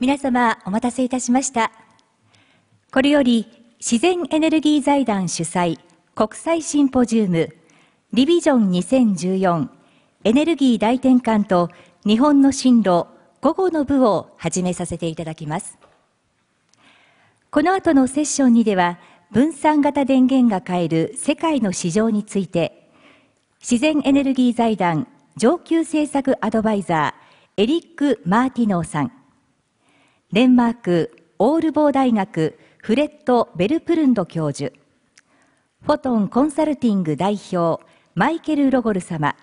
皆様お待たせいたしました。これより自然エネルギー財団主催国際シンポジウムリビジョン2014エネルギー大転換と日本の進路午後の部を始めさせていただきます。この後のセッション2では分散型電源が変える世界の市場について自然エネルギー財団上級政策アドバイザーエリック・マーティノーさんデンマークオールボー大学フレット・ベルプルンド教授フォトンコンサルティング代表マイケル・ロゴル様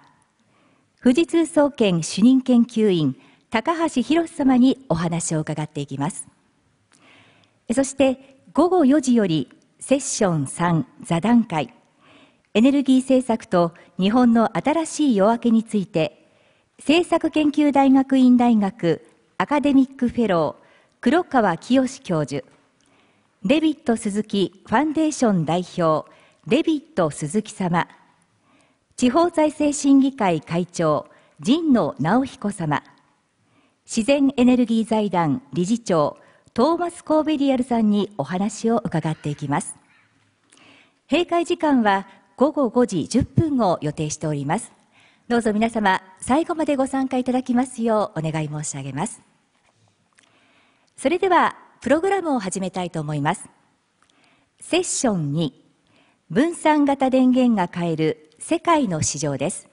富士通総研主任研究員高橋博様にお話を伺っていきますそして午後4時よりセッション3座談会エネルギー政策と日本の新しい夜明けについて政策研究大学院大学アカデミックフェロー黒川清教授デビット鈴木ファンデーション代表デビット鈴木様地方財政審議会会長神野直彦様自然エネルギー財団理事長トーマス・コーベリアルさんにお話を伺っていきます閉会時間は午後5時10分を予定しておりますどうぞ皆様最後までご参加いただきますようお願い申し上げますそれでは、プログラムを始めたいと思います。セッション2、分散型電源が変える世界の市場です。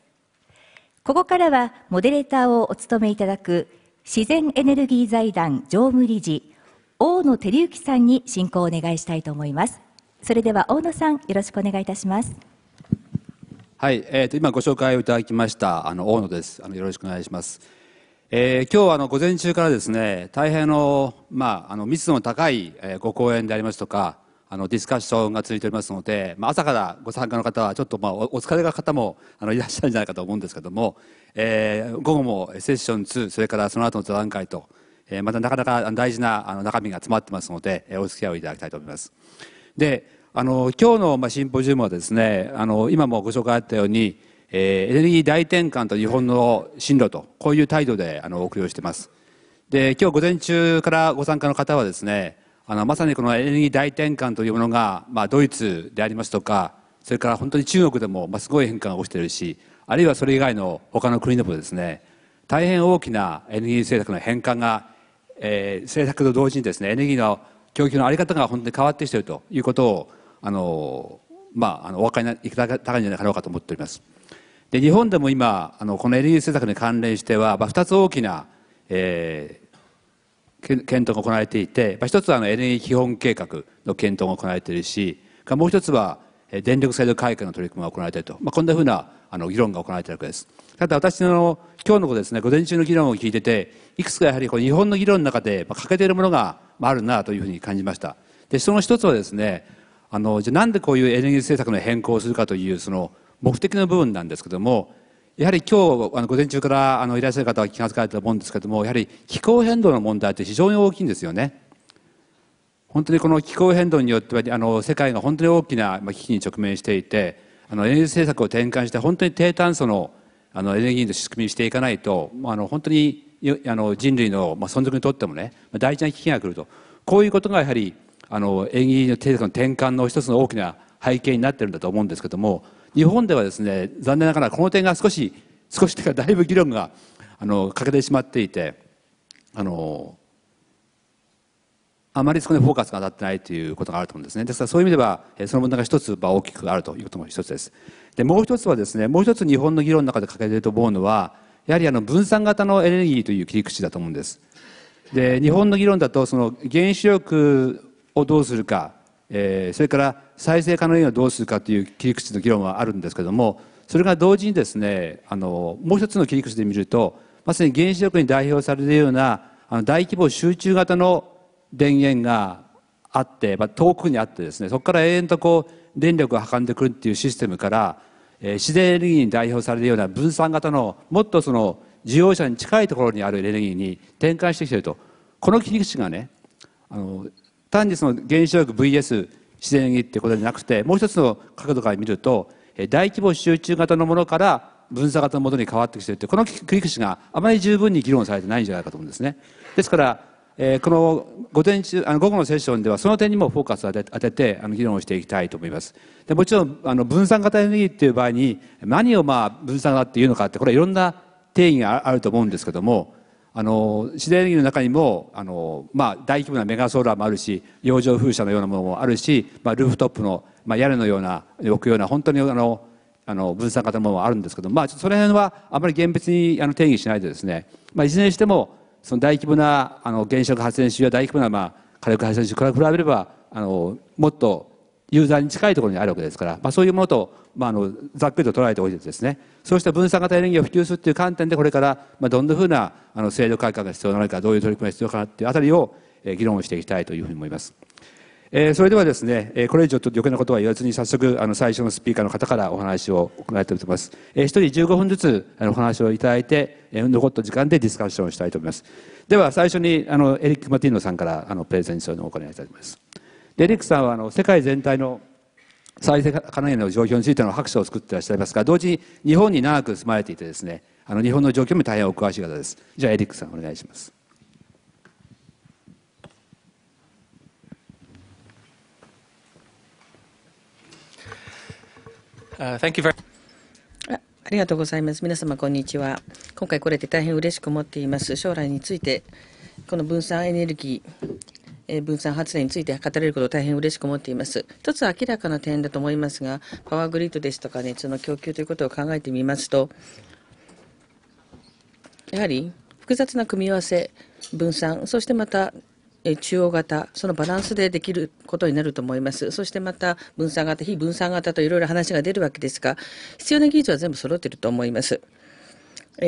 ここからは、モデレーターをお務めいただく、自然エネルギー財団常務理事、大野照之さんに進行をお願いしたいと思います。それでは、大野さん、よろしくお願いいたします。はい、えー、と今ご紹介をいただきましたあの大野ですあの。よろしくお願いします。えー、今日はあの午前中からですね大変の,、まあ、あの密度の高い、えー、ご講演でありますとかあのディスカッションが続いておりますので、まあ、朝からご参加の方はちょっと、まあ、お疲れの方もあのいらっしゃるんじゃないかと思うんですけども、えー、午後もセッション2それからその後の座談会と、えー、またなかなか大事なあの中身が詰まってますので、えー、お付き合いをいただきたいと思います。であの今日の、まあ、シンポジウムはですねあの今もご紹介あったようにえー、エネルギー大転換と日本の進路と、こういう態度であのお送りをしています。で、今日午前中からご参加の方はですね、あのまさにこのエネルギー大転換というものが、まあ、ドイツでありますとか、それから本当に中国でも、まあ、すごい変化が起きているし、あるいはそれ以外の他の国でもですね、大変大きなエネルギー政策の変換が、えー、政策と同時にですね、エネルギーの供給の在り方が本当に変わってきているということを、あのまあ、あのお分かりいただけたんじゃないかろうかと思っております。で日本でも今あのこのルギー政策に関連しては、まあ、2つ大きな、えー、検討が行われていて、まあ、1つはあのルギー基本計画の検討が行われているしもう1つは電力制度改革の取り組みが行われていると、まあ、こんなふうなあの議論が行われているわけです。ただ私の今日のですね午前中の議論を聞いてていくつかやはりこ日本の議論の中で欠けているものがあるなというふうに感じましたでその一つはですねあのじゃあなんでこういうエネルギー政策の変更をするかというその目的の部分なんですけども、やはり今日、あの、午前中からあのいらっしゃる方は気が付かれたと思うんですけども、やはり気候変動の問題って非常に大きいんですよね。本当にこの気候変動によっては、あの、世界が本当に大きな危機に直面していて、あの、エネルギー政策を転換して、本当に低炭素のあのエネルギーの仕組みにしていかないと、あの、本当にあの人類の、まあ、存続にとってもね、大事な危機が来ると。こういうことがやはり、あの、エネルギーの政策の転換の一つの大きな背景になってるんだと思うんですけども、日本ではですね、残念ながらこの点が少し、少しというかだいぶ議論が、あの、欠けてしまっていて、あの、あまりそこにフォーカスが当たってないということがあると思うんですね。ですからそういう意味では、その問題が一つ大きくあるということも一つです。で、もう一つはですね、もう一つ日本の議論の中で欠けていると思うのは、やはりあの分散型のエネルギーという切り口だと思うんです。で、日本の議論だと、その原子力をどうするか、えー、それから再生可能エネルギーをどうするかという切り口の議論はあるんですけれどもそれが同時にですねあのもう一つの切り口で見るとまさに原子力に代表されるようなあの大規模集中型の電源があって、まあ、遠くにあってですねそこから永遠とこう電力を運んでくるっていうシステムから、えー、自然エネルギーに代表されるような分散型のもっとその需要者に近いところにあるエネルギーに転換してきているとこの切り口がねあの単にその原子力 VS 自然にってことじゃなくてもう一つの角度から見ると大規模集中型のものから分散型のものに変わってきてるってこの切り口があまり十分に議論されてないんじゃないかと思うんですね。ですからえー、この午前中あの午後のセッションではその点にもフォーカスを当ててあの議論をしていきたいと思いますでもちろんあの分散型エネルギーっていう場合に何をまあ分散型っていうのかってこれいろんな定義があると思うんですけどもあの自然エネルギーの中にもあの、まあ、大規模なメガソーラーもあるし洋上風車のようなものもあるし、まあ、ルーフトップの、まあ、屋根のような置くような本当にあのあの分散型のものもあるんですけど、まあ、その辺はあまり厳密にあの定義しないでですね、まあ、いずれにしてもその大規模なあの原子力発電所や大規模な、まあ、火力発電所から比べればあのもっとユーザーに近いところにあるわけですから、まあ、そういうものと、まあ、あのざっくりと捉えておいてですねそうした分散型エネルギーを普及するという観点でこれから、まあ、どんなふうなあの制度改革が必要なのかどういう取り組みが必要かなっていうあたりを、えー、議論していきたいというふうに思います。えー、それではですね、えー、これ以上ちょっと余計なことは言わずに早速あの最初のスピーカーの方からお話を行いたいと思います、えー、1人15分ずつあのお話をいただいて、えー、残った時間でディスカッションをしたいと思いますでは最初にあのエリック・マティーノさんからあのプレゼンスのをお願いいたしますデリックさんはあの世界全体の再生可能エネの状況についての白書を作っていらっしゃいますが同時に日本に長く住まれていてですねあの日本の状況も大変お詳しい方ですじゃあエリックさんお願いしますありがとうございます皆様こんにちは今回来れて大変嬉しく思っています将来についてこの分散エネルギーえ分散発電について語れることを大変嬉しく思っています。一つ明らかな点だと思いますが、パワーグリッドですとか熱、の供給ということを考えてみますと、やはり複雑な組み合わせ、分散、そしてまた中央型、そのバランスでできることになると思います。そしてまた分散型、非分散型といろいろ話が出るわけですが、必要な技術は全部揃っていると思います。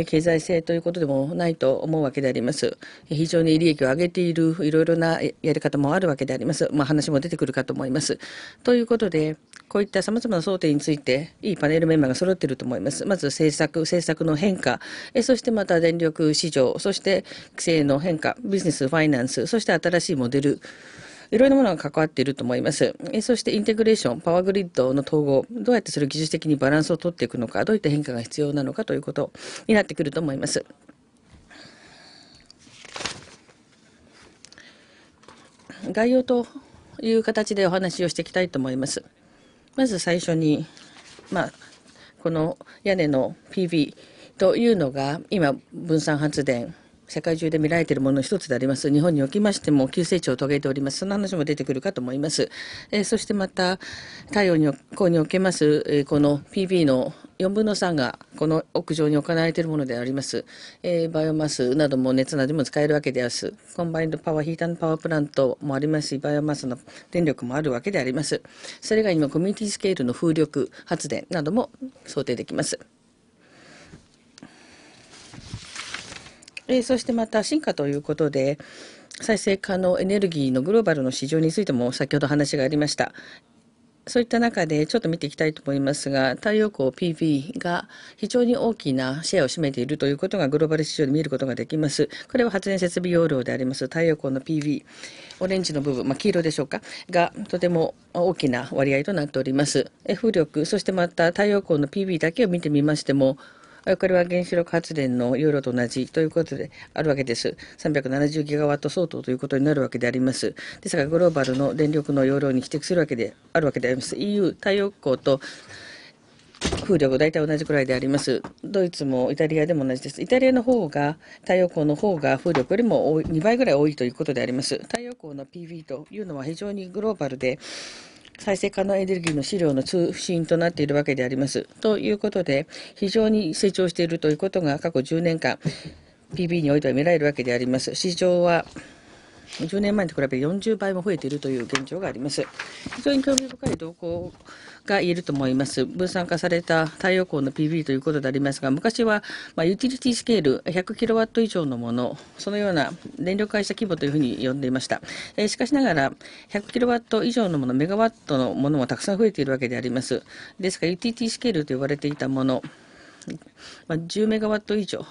経済性ということでもないと思うわけであります。非常に利益を上げているいろいろなやり方もあるわけであります。まあ、話も出てくるかと思います。ということで、こういった様々な争点について、いいパネルメンバーが揃っていると思います。まず政策、政策の変化、そしてまた電力市場、そして規制の変化、ビジネス、ファイナンス、そして新しいモデル、いろいろなものが関わっていると思います。えそしてインテグレーション、パワーグリッドの統合、どうやってそれを技術的にバランスをとっていくのか、どういった変化が必要なのかということになってくると思います。概要という形でお話をしていきたいと思います。まず最初に、まあ、この屋根の PV というのが今分散発電世界中で見られているもの一つであります。日本におきましても急成長を遂げております。その話も出てくるかと思います。えー、そしてまた、太陽に光におけます、えー、この PB の4分の3がこの屋上に置かれているものであります、えー、バイオマスなども熱なども使えるわけでありますコンバインドパワーヒーターのパワープラントもありますしバイオマスの電力もあるわけでありますそれが今コミュニティスケールの風力発電なども想定できますえー、そしてまた進化ということで、再生可能エネルギーのグローバルの市場についても先ほど話がありました。そういった中でちょっと見ていきたいと思いますが、太陽光 PV が非常に大きなシェアを占めているということがグローバル市場で見ることができます。これは発電設備容量であります太陽光の PV、オレンジの部分、まあ、黄色でしょうか、がとても大きな割合となっております。風力、そしてまた太陽光の PV だけを見てみましても、これは原子力発電の容量と同じということであるわけです。370ギガワット相当ということになるわけであります。ですが、グローバルの電力の容量に匹敵するわけであるわけであります。EU、太陽光と風力大体同じくらいであります。ドイツもイタリアでも同じです。イタリアの方が、太陽光の方が風力よりも2倍ぐらい多いということであります。太陽光の PV というのは非常にグローバルで、再生可能エネルギーの資料の通信となっているわけであります。ということで、非常に成長しているということが過去10年間、PB においては見られるわけであります。市場は10年前と比べて40倍も増えているという現状があります。非常に興味深い動向が言えると思います。分散化された太陽光の PV ということでありますが、昔は、まあ、ユーティリティスケール100キロワット以上のもの、そのような電力会社規模というふうに呼んでいました。えー、しかしながら、100キロワット以上のもの、メガワットのものもたくさん増えているわけであります。ですから、ユーティリティスケールと呼ばれていたもの、まあ、10メガワット以上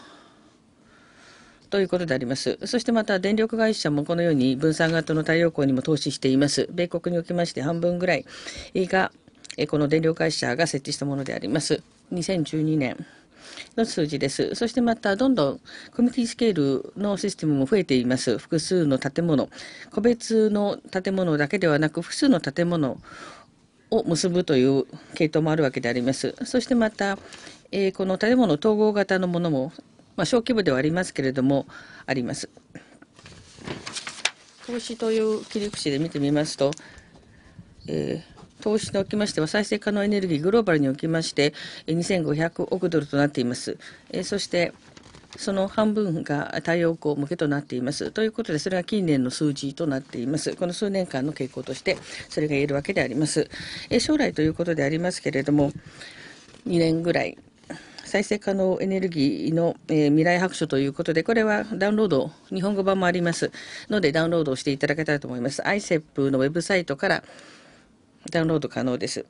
ということであります。そしてまた電力会社もこのように分散型の太陽光にも投資しています。米国におきまして半分ぐらいがえこの電力会社が設置したものであります。2012年の数字です。そしてまた、どんどんコミュニティスケールのシステムも増えています。複数の建物、個別の建物だけではなく、複数の建物を結ぶという系統もあるわけであります。そしてまた、えー、この建物統合型のものも、まあ、小規模ではありますけれども、あります。投資という切り口で見てみますと、えー投資におきましては、再生可能エネルギーグローバルにおきまして、2500億ドルとなっています。そして、その半分が太陽光向けとなっています。ということで、それは近年の数字となっています。この数年間の傾向として、それが言えるわけであります。え将来ということでありますけれども、2年ぐらい、再生可能エネルギーの、えー、未来白書ということで、これはダウンロード、日本語版もありますので、ダウンロードしていただけたらと思います。ICEP のウェブサイトから、ダウンロード可能です。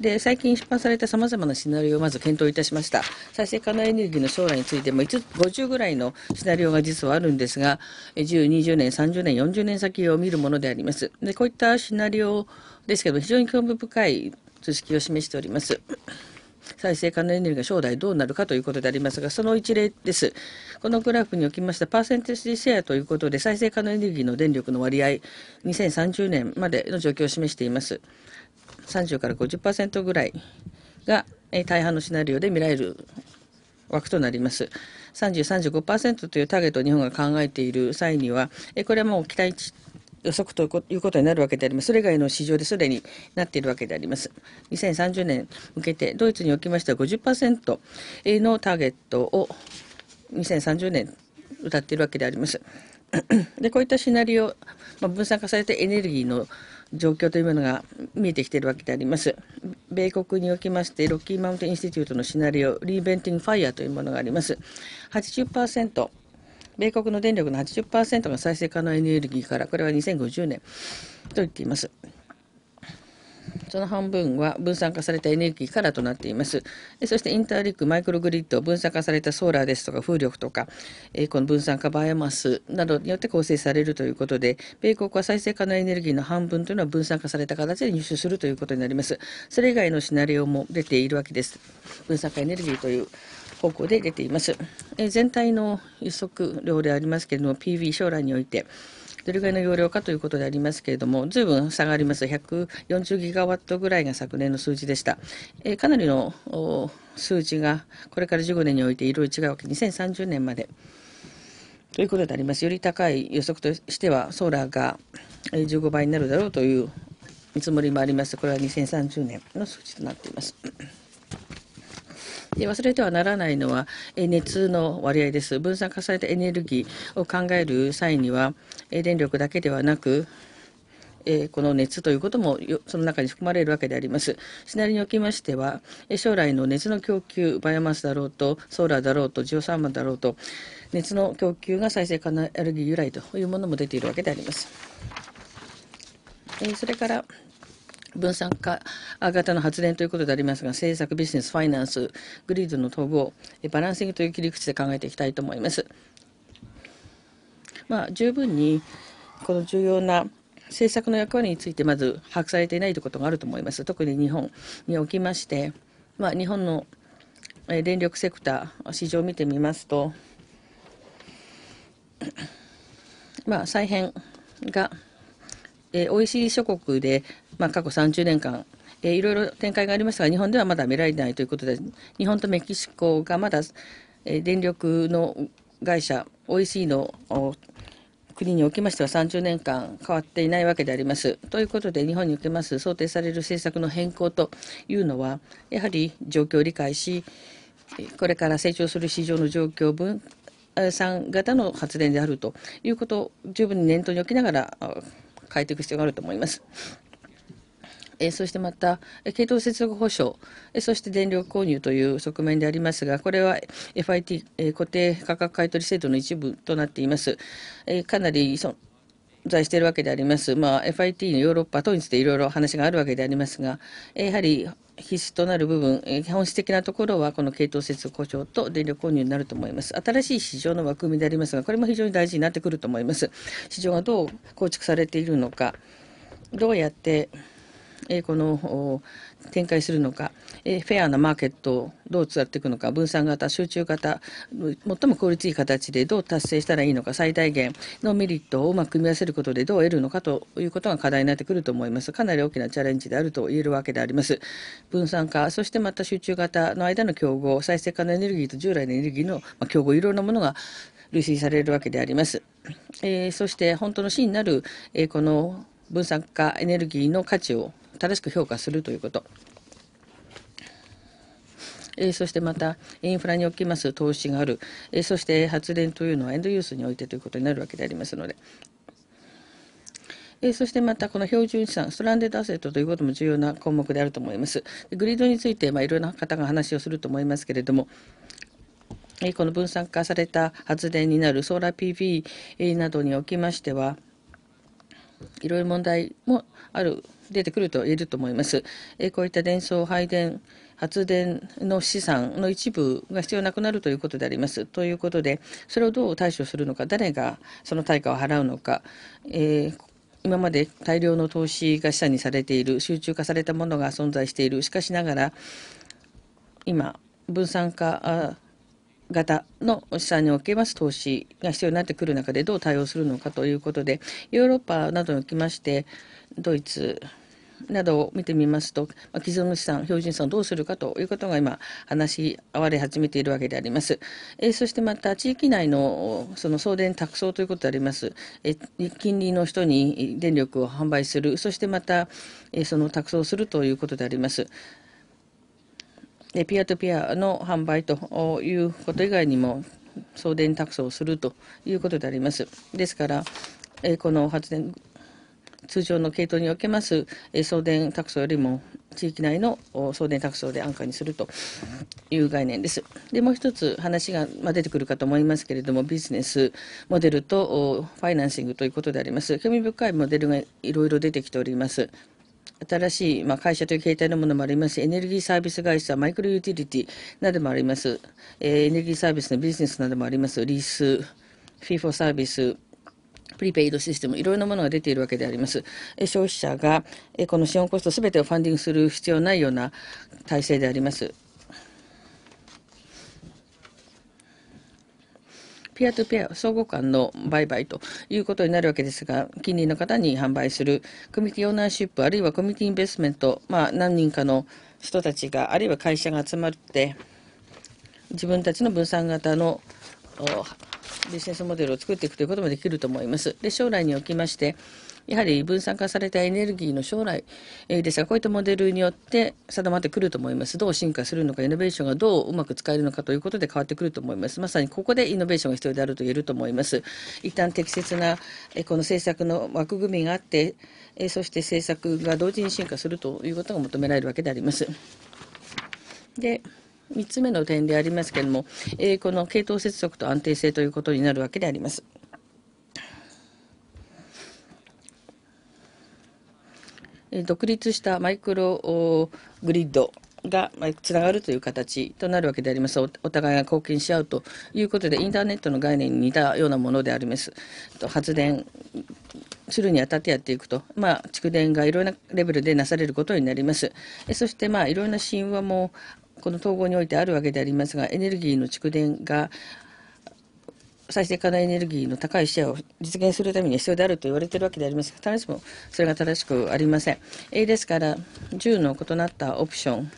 で最近出版されたさまざまなシナリオをまず検討いたしました再生可能エネルギーの将来についても50ぐらいのシナリオが実はあるんですが1020年30年40年先を見るものでありますでこういったシナリオですけど非常に興味深い図式を示しております。再生可能エネルギーが将来どうなるかということでありますが、その一例です。このグラフにおきましたパーセンテージシェアということで、再生可能エネルギーの電力の割合、2030年までの状況を示しています。30から50%ぐらいが大半のシナリオで見られる枠となります。30、35%というターゲットを日本が考えている際には、これはもう期待値予測ということになるわけであります。それ以外の市場ですでになっているわけであります。2030年向けてドイツにおきましては50%のターゲットを2030年歌っているわけであります。でこういったシナリオ、まあ、分散化されてエネルギーの状況というものが見えてきているわけであります。米国におきまして、ロッキーマウンテンインスティテュートのシナリオ、リーベンティングファイヤーというものがあります。80%米国の電力の80%が再生可能エネルギーから、これは2050年と言っています。その半分は分散化されたエネルギーからとなっています。そしてインターリック、マイクログリッド、分散化されたソーラーですとか風力とか、えこの分散化バイオマスなどによって構成されるということで、米国は再生可能エネルギーの半分というのは分散化された形で入手するということになります。それ以外のシナリオも出ているわけです。分散化エネルギーという方向で出ています。えー、全体の輸測量でありますけれども、PV 将来において、どれぐらいの容量かということでありますけれども、ずいぶん差があります。140ギガワットぐらいが昨年の数字でした。えー、かなりの数字がこれから15年において色々違うわけ、2030年まで。ということであります。より高い予測としては、ソーラーが15倍になるだろうという見積もりもあります。これは2030年の数値となっています。で忘れてはならないのは熱の割合です。分散化されたエネルギーを考える際には電力だけではなくえこの熱ということもその中に含まれるわけであります。シナリオにおきましては、え将来の熱の供給、バイオマスだろうと、ソーラーだろうと、ジオサーマンだろうと、熱の供給が再生可能エネルギー由来というものも出ているわけであります。えそれから、分散化型の発電ということでありますが、政策、ビジネス、ファイナンス、グリードの統合、バランシングという切り口で考えていきたいと思います。まあ、十分にこの重要な政策の役割についてまず把握されていないということがあると思います。特に日本におきまして、まあ、日本の電力セクター市場を見てみますと、まあ、再編が OECD 諸国でまあ、過去30年間、えー、いろいろ展開がありましたが、日本ではまだ見られないということで、日本とメキシコがまだ、えー、電力の会社、OEC の国におきましては30年間変わっていないわけであります。ということで日本におけます想定される政策の変更というのはやはり状況を理解しこれから成長する市場の状況分散型の発電であるということを十分に念頭に置きながら変えていく必要があると思います。えそしてまた、え系統接続保証、えそして電力購入という側面でありますが、これは FIT、え固定価格買取制度の一部となっています。えかなり存在しているわけであります。まあ、FIT のヨーロッパ等についていろいろ話があるわけでありますが、えやはり必須となる部分、え本質的なところはこの系統接続故障と電力購入になると思います。新しい市場の枠組みでありますが、これも非常に大事になってくると思います。市場がどう構築されているのか、どうやってえこの展開するのか、えフェアなマーケットをどう使っていくのか分散型集中型最も効率いい形でどう達成したらいいのか最大限のメリットをうまく組み合わせることでどう得るのかということが課題になってくると思いますかなり大きなチャレンジであると言えるわけであります分散化そしてまた集中型の間の競合再生可能エネルギーと従来のエネルギーの競合いろいろなものが類推されるわけであります、えー、そして本当の真なる、えー、この分散化エネルギーの価値を正しく評価するということ。えそしてまたインフラにおきます投資がある、えそして発電というのはエンドユースにおいてということになるわけでありますので。えそしてまたこの標準資産、ストランデッドアセットということも重要な項目であると思います。グリードについて、まあ、いろんな方が話をすると思いますけれども、えこの分散化された発電になるソーラー PV などにおきましては、いろいろ問題もある出てくると言えると思います。えこういった電装配電発電の資産の一部が必要なくなるということであります。ということで、それをどう対処するのか、誰がその対価を払うのか、えー、今まで大量の投資が資産にされている、集中化されたものが存在している、しかしながら、今、分散化型の資産におけます投資が必要になってくる中でどう対応するのかということで、ヨーロッパなどにおきまして、ドイツ、などを見てみますと、まあ、既存の資産、標準資産をどうするかということが今、話し合われ始めているわけであります。えー、そしてまた、地域内のその送電託送ということであります、えー、近隣の人に電力を販売する、そしてまた、えー、その託送するということであります。ピアとピアの販売ということ以外にも送電託送するということであります。ですから、えこの発電通常の系統におけます送電託送よりも地域内の送電託送で安価にするという概念です。で、もう一つ話が出てくるかと思いますけれども、ビジネスモデルとファイナンシングということであります。興味深いモデルがいろいろ出てきております。新しい、まあ、会社という形態のものもありますエネルギーサービス会社、マイクロユーティリティなどもあります、えー、エネルギーサービスのビジネスなどもあります、リース、フィーフォーサービス、プリペイドシステム、いろいろなものが出ているわけであります。え消費者がえこの資本コストすべてをファンディングする必要ないような体制であります。ピアとピア相互間の売買ということになるわけですが近隣の方に販売するコミュニティオーナーシップあるいはコミュニティインベストメント、まあ、何人かの人たちがあるいは会社が集まって自分たちの分散型のおビジネスモデルを作っていくということもできると思います。で将来におきましてやはり分散化されたエネルギーの将来ですがこういったモデルによって定まってくると思いますどう進化するのかイノベーションがどううまく使えるのかということで変わってくると思いますまさにここでイノベーションが必要であると言えると思います一旦適切なこの政策の枠組みがあってそして政策が同時に進化するということが求められるわけでありますで3つ目の点でありますけれども、えー、この系統接続と安定性ということになるわけであります。独立したマイクログリッドがつながるという形となるわけでありますお互いが貢献し合うということでインターネットの概念に似たようなものでありますと発電するにあたってやっていくと、まあ、蓄電がいろいろなレベルでなされることになりますそして、まあ、いろいろな神話もこの統合においてあるわけでありますがエネルギーの蓄電が再生可能エネルギーの高いシェアを実現するために必要であると言われているわけでありますが必ずしもそれが正しくありません。ですから10の異なったオプション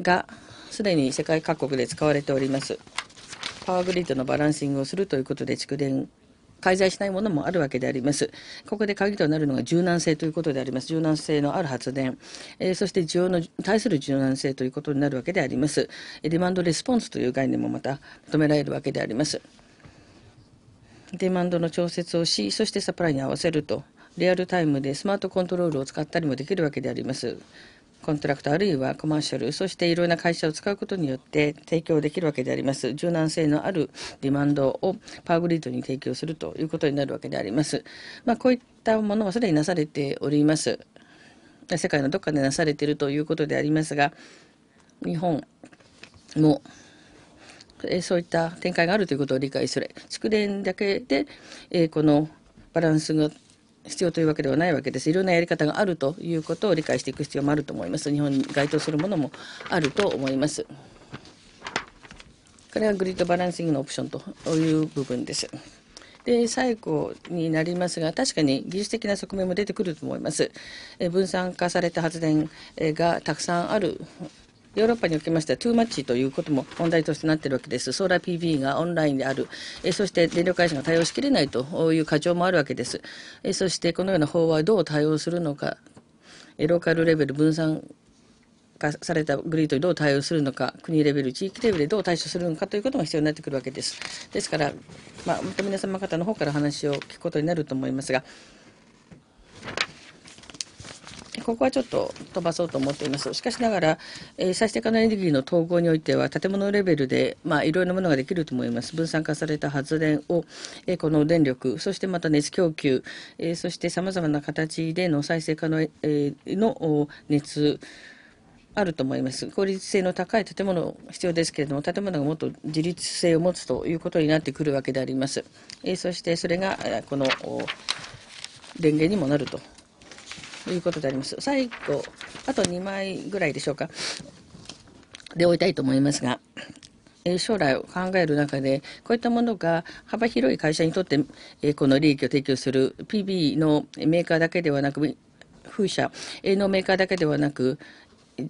がすでに世界各国で使われております。パワーグリッドのバランシングをするということで蓄電介在しないものもあるわけであります。ここで鍵となるのが柔軟性ということであります。柔軟性のある発電、えー、そして需要の対する柔軟性ということになるわけであります。デマンドレスポンスという概念もまた求められるわけであります。デマンドの調節をし、そしてサプライに合わせると。リアルタイムでスマートコントロールを使ったりもできるわけであります。コントラクトあるいはコマーシャルそしていろいろな会社を使うことによって提供できるわけであります柔軟性のあるディマンドをパワーグリッドに提供するということになるわけであります、まあ、こういったものはすでになされております世界のどこかでなされているということでありますが日本もそういった展開があるということを理解する蓄電だけでこのバランス必要というわけではないわけです。いろんなやり方があるということを理解していく必要もあると思います。日本に該当するものもあると思います。これはグリッドバランシングのオプションという部分です。で最後になりますが確かに技術的な側面も出てくると思いますえ分散化された発電がたくさんあるヨーロッパにおきましてはトゥーマッチということも問題としてなっているわけです。ソーラー PV がオンラインである、えそして電力会社が対応しきれないという過剰もあるわけです。えそしてこのような法はどう対応するのか、えローカルレベル分散化されたグリートにどう対応するのか、国レベル、地域レベルでどう対処するのかということが必要になってくるわけです。ですから、まあ、た皆様方の方から話を聞くことになると思いますが、ここはちょっと飛ばそうと思っています。しかしながら、えー、再生可能エネルギーの統合においては、建物レベルで、まあ、いろいろなものができると思います。分散化された発電を、えー、この電力、そしてまた熱供給、えー、そしてさまざまな形での再生可能、えー、の熱、あると思います。効率性の高い建物必要ですけれども、建物がもっと自立性を持つということになってくるわけであります。えそしてそれがこの電源にもなるということであります。最後、あと2枚ぐらいでしょうか。で終えたいと思いますが。え将来を考える中でこういったものが幅広い会社にとって、えこの利益を提供する PB のメーカーだけではなく風車のメーカーだけではなく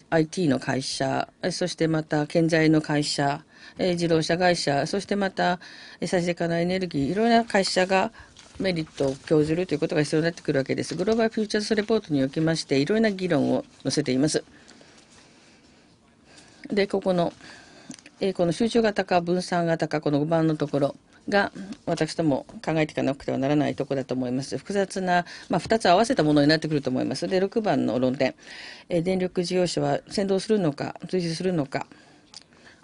IT の会社そしてまた建材の会社自動車会社そしてまた再生可能エネルギーいろいろな会社がメリットを興じるということが必要になってくるわけです。グローバルフューチャーズレポートにおきまして、いろいろな議論を載せています。で、ここの、えこの集中型か分散型か、この5番のところ。が私ども考えていかなくてはならないところだと思います。複雑な、まあ、2つ合わせたものになってくると思います。で、6番の論点、え電力事業者は先導するのか、追従するのか、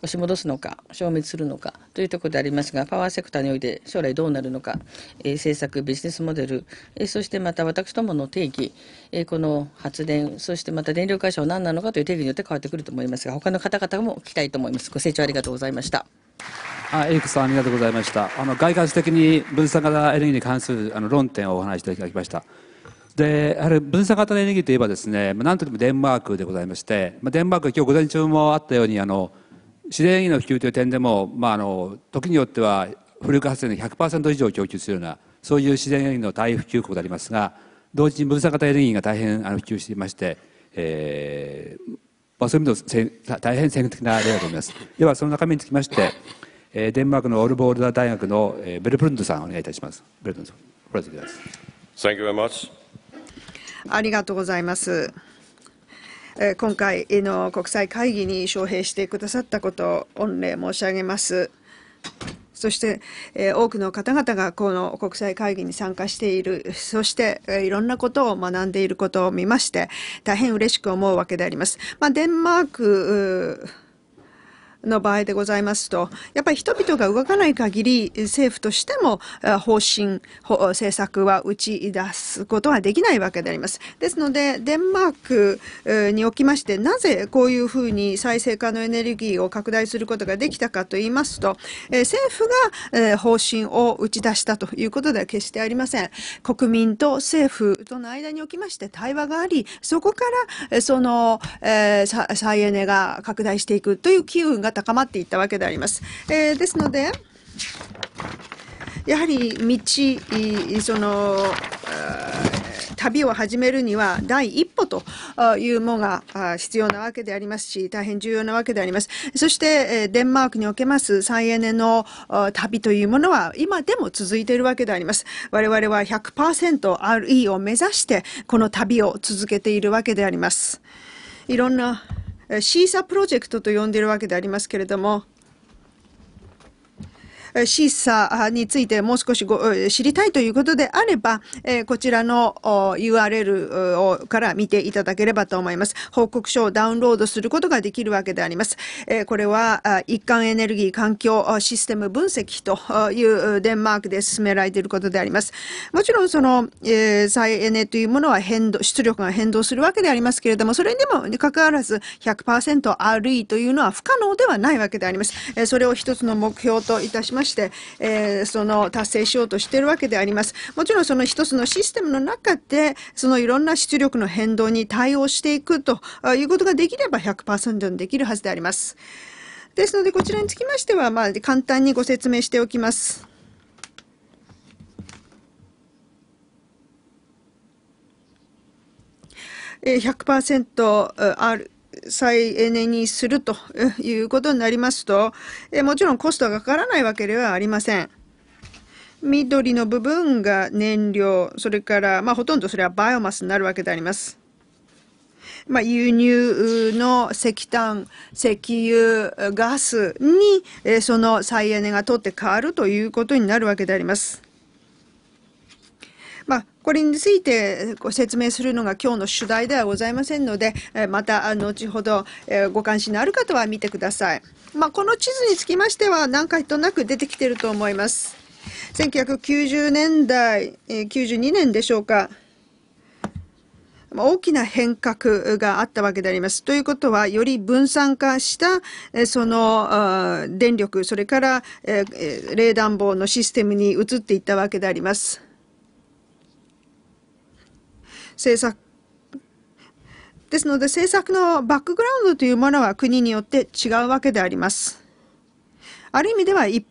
押し戻すのか消滅するのかというところでありますがパワーセクターにおいて将来どうなるのか、えー、政策ビジネスモデル、えー、そしてまた私どもの定義、えー、この発電そしてまた電力会社は何なのかという定義によって変わってくると思いますが他の方々も聞きたいと思いますご清聴ありがとうございましたあエイクさんありがとうございましたあの外観的に分散型エネルギーに関するあの論点をお話しいただきましたでやはり分散型エネルギーといえばですね何といってもデンマークでございましてまあ、デンマーク今日午前中もあったようにあの自然への普及という点でも、まあ、あの時によっては風力発電の100%以上供給するようなそういう自然エネルギーの大普及国でありますが同時に分散型エネルギーが大変あの普及していまして、えーまあ、そういう意味で大変先駆的な例だと思います。ではその中身につきまして、えー、デンマークのオルボールダ大学の、えー、ベルプルンドさんお願いいたします。ベルプルンドさん、おらせてください。Thank you very much. ありがとうございます。え今回の国際会議に招聘してくださったことを御礼申し上げます。そして、え多くの方々がこの国際会議に参加している、そして、いろんなことを学んでいることを見まして、大変嬉しく思うわけであります。まあ、デンマーク、の場合でございますと、やっぱり人々が動かない限り、政府としても方針、政策は打ち出すことはできないわけであります。ですので、デンマークにおきまして、なぜこういうふうに再生可能エネルギーを拡大することができたかといいますと、政府が方針を打ち出したということでは決してありません。国民と政府との間におきまして対話があり、そこからその、再エネが拡大していくという機運がが高まっていったわけであります。えー、ですので、やはり道、その、旅を始めるには第一歩というもが必要なわけでありますし、大変重要なわけであります。そして、デンマークにおけます再エネの旅というものは今でも続いているわけであります。我々は 100%RE を目指してこの旅を続けているわけであります。いろんなシーサプロジェクトと呼んでいるわけでありますけれども審査についてもう少し知りたいということであれば、えー、こちらの URL から見ていただければと思います。報告書をダウンロードすることができるわけであります。えー、これは一貫エネルギー環境システム分析というデンマークで進められていることであります。もちろんその、えー、再エネというものは変動、出力が変動するわけでありますけれども、それにもかかわらず 100%RE というのは不可能ではないわけであります。えー、それを一つの目標といたします。まして、えー、その達成しようとしているわけであります。もちろんその一つのシステムの中で、そのいろんな出力の変動に対応していくということができれば100%にできるはずであります。ですので、こちらにつきましては、まあ、簡単にご説明しておきます。100%ある。再エネにするということになりますと、えもちろんコストがかからないわけではありません。緑の部分が燃料、それから、まあ、ほとんどそれはバイオマスになるわけであります。まあ、輸入の石炭、石油、ガスに、えその再エネが取って変わるということになるわけであります。これについてご説明するのが今日の主題ではございませんので、また後ほどご関心のある方は見てください。まあ、この地図につきましては何回となく出てきてると思います。1990年代、92年でしょうか。大きな変革があったわけであります。ということは、より分散化した、その、電力、それから、冷暖房のシステムに移っていったわけであります。政策ですので政策のバックグラウンドというものは国によって違うわけであります。ある意味では一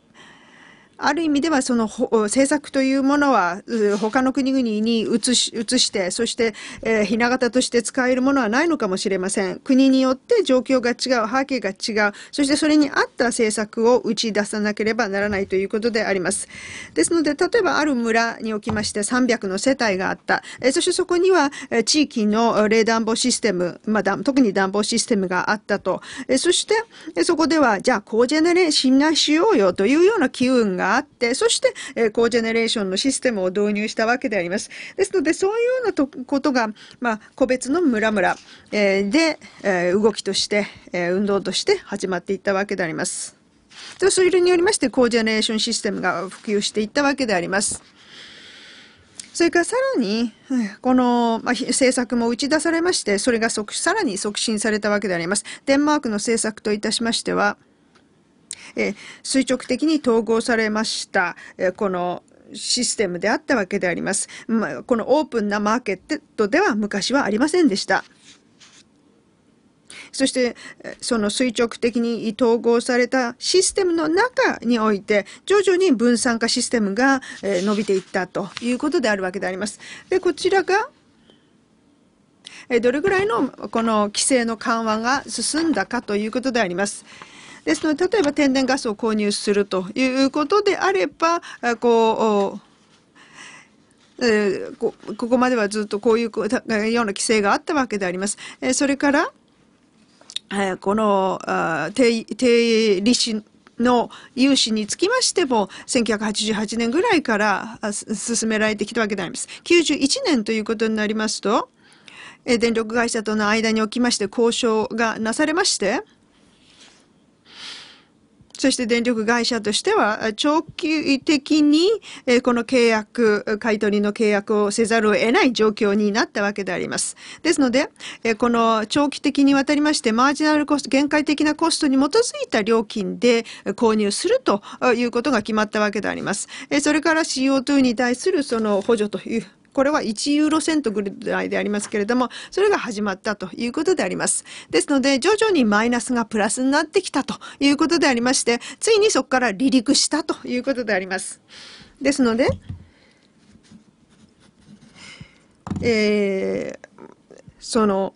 ある意味ではその政策というものは他の国々に移し移してそして、えひな形として使えるものはないのかもしれません国によって状況が違う背景が違うそしてそれに合った政策を打ち出さなければならないということでありますですので例えばある村におきまして300の世帯があった、えそしてそこには地域の冷暖房システム、まあ、特に暖房システムがあったと、えそしてそこではじゃあコージェネレーションなしようよというような機運ががあって、そして、えコージェネレーションのシステムを導入したわけであります。ですので、そういうようなとことが、まあ、個別の村々、えで、え動きとして、え運動として始まっていったわけであります。でそれによりまして、コージェネレーションシステムが普及していったわけであります。それからさらに、この、まあ、政策も打ち出されまして、それがさらに促進されたわけであります。デンマークの政策といたしましては、え垂直的に統合されました、えこのシステムであったわけであります。まこのオープンなマーケットでは昔はありませんでした。そしてその垂直的に統合されたシステムの中において徐々に分散化システムが伸びていったということであるわけであります。でこちらがどれぐらいのこの規制の緩和が進んだかということであります。ですので、例えば天然ガスを購入するということであれば、こう、えここまではずっとこういうような規制があったわけであります。えそれから、えこの低低利子の融資につきましても、1988年ぐらいから進められてきたわけであります。91年ということになりますと、電力会社との間におきまして交渉がなされまして、そして電力会社としては、長期的にこの契約、買取の契約をせざるを得ない状況になったわけであります。ですので、この長期的にわたりまして、マージナルコスト、限界的なコストに基づいた料金で購入するということが決まったわけであります。それから CO2 に対するその補助というこれは1ユーロセントぐらいでありますけれども、それが始まったということであります。ですので、徐々にマイナスがプラスになってきたということでありまして、ついにそこから離陸したということであります。ですので、えー、その、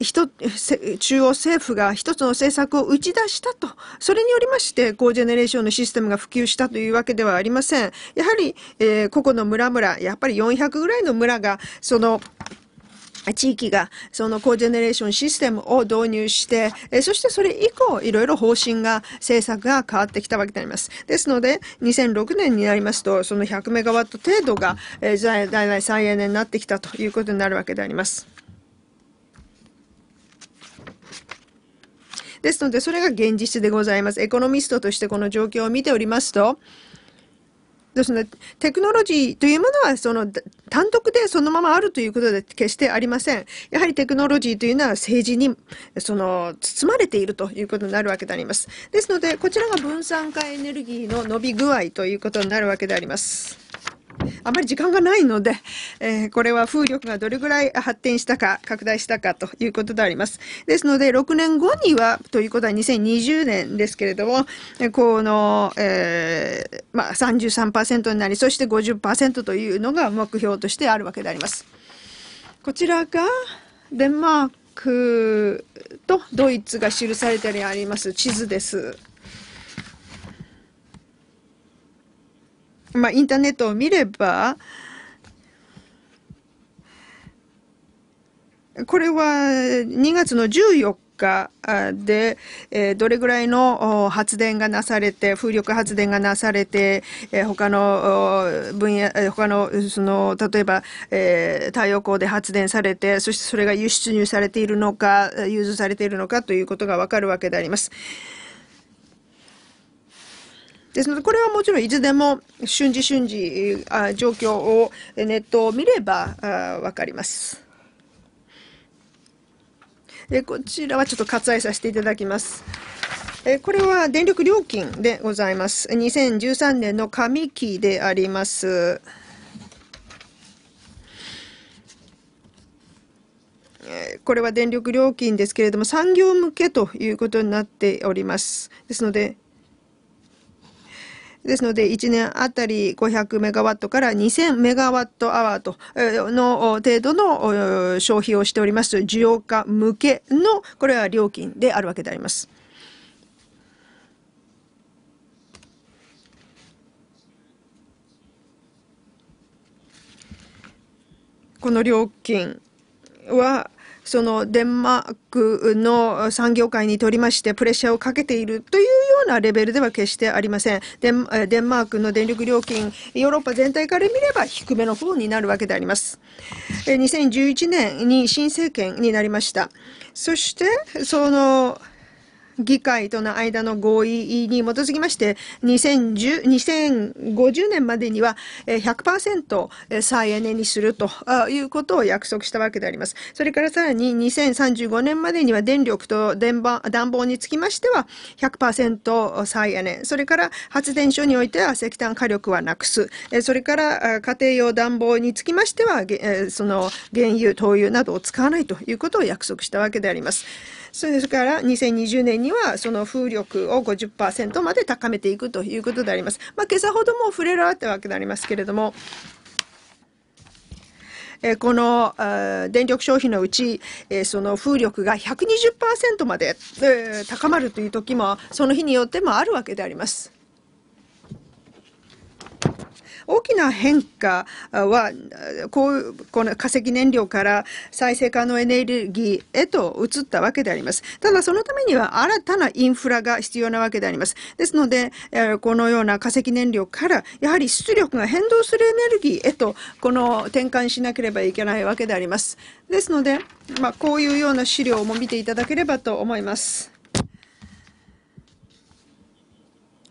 中央政府が一つの政策を打ち出したと、それによりまして、高ジェネレーションのシステムが普及したというわけではありません。やはり、えー、個々の村々、やっぱり400ぐらいの村が、その、地域がそのコージェネレーションシステムを導入して、えそしてそれ以降、いろいろ方針が、政策が変わってきたわけであります。ですので、2006年になりますと、その100メガワット程度が、えー、在来再エネになってきたということになるわけであります。ですので、それが現実でございます。エコノミストとしてこの状況を見ておりますと、ですテクノロジーというものは、その、単独でそのままあるということで決してありません。やはりテクノロジーというのは政治に、その、包まれているということになるわけであります。ですので、こちらが分散化エネルギーの伸び具合ということになるわけであります。あまり時間がないので、えー、これは風力がどれぐらい発展したか、拡大したかということであります。ですので、6年後には、ということは2020年ですけれども、この、えー、まあ、33%になり、そして50%というのが目標としてあるわけであります。こちらが、デンマークとドイツが記されてあります地図です。まあ、インターネットを見れば、これは2月の14日で、えどれぐらいの発電がなされて、風力発電がなされて、え他の分野、他の、その、例えば、え太陽光で発電されて、そしてそれが輸出入されているのか、融通されているのかということがわかるわけであります。ですので、これはもちろんいつでも瞬時瞬時、あ状況をネットを見ればわかります。でこちらはちょっと割愛させていただきます。えこれは電力料金でございます。2013年の上期であります。これは電力料金ですけれども、産業向けということになっております。ですので、ですので、1年あたり500メガワットから2000メガワットアワーとの程度の消費をしております。需要家向けの、これは料金であるわけであります。この料金はそのデンマークの産業界にとりましてプレッシャーをかけているというようなレベルでは決してありません。デンデンマークの電力料金、ヨーロッパ全体から見れば低めの方になるわけであります。2011年に新政権になりました。そして、その、議会との間の合意に基づきまして、2010 2050年までには100%再エネにするということを約束したわけであります。それからさらに2035年までには電力と電暖房につきましては100%再エネ、それから発電所においては石炭火力はなくす、それから家庭用暖房につきましては、その原油、灯油などを使わないということを約束したわけであります。それですから2020年にはその風力を50%まで高めていくということであります。まあ、今朝ほども触れられたわけでありますけれども、えこの電力消費のうち、えその風力が120%まで、え高まるという時もその日によってもあるわけであります。大きな変化はこうこの化石燃料から再生可能エネルギーへと移ったわけであります。ただそのためには新たなインフラが必要なわけであります。ですので、このような化石燃料からやはり出力が変動するエネルギーへとこの転換しなければいけないわけであります。ですので、まあ、こういうような資料も見ていただければと思います。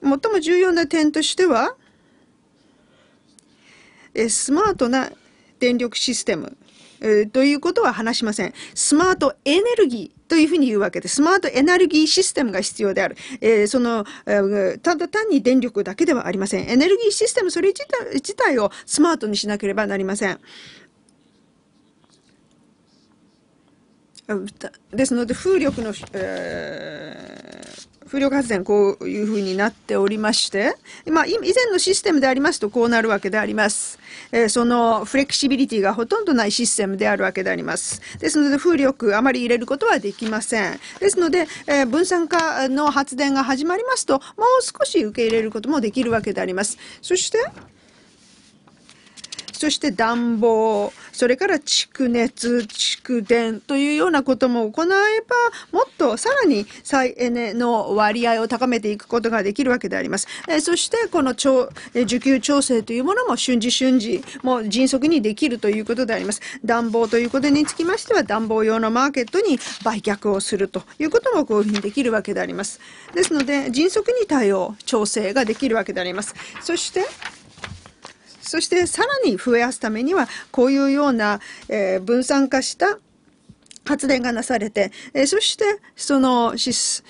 最も重要な点としては、スマートな電力システムということは話しません。スマートエネルギーというふうに言うわけで、スマートエネルギーシステムが必要である。えー、その、えー、ただ単に電力だけではありません。エネルギーシステムそれ自体をスマートにしなければなりません。ですので、風力の、えー、風力発電、こういうふうになっておりまして、まあ、以前のシステムでありますと、こうなるわけであります。えー、そのフレキシビリティがほとんどないシステムであるわけであります。ですので、風力、あまり入れることはできません。ですので、えー、分散化の発電が始まりますと、もう少し受け入れることもできるわけであります。そして、そして暖房、それから蓄熱、蓄電というようなことも行えば、もっとさらに再エネの割合を高めていくことができるわけであります。えそして、この調、え需給調整というものも瞬時瞬時、もう迅速にできるということであります。暖房ということにつきましては、暖房用のマーケットに売却をするということもこういうふうにできるわけであります。ですので、迅速に対応、調整ができるわけであります。そして、そしてさらに増やすためには、こういうような、えー、分散化した発電がなされて、えー、そしてそのシス、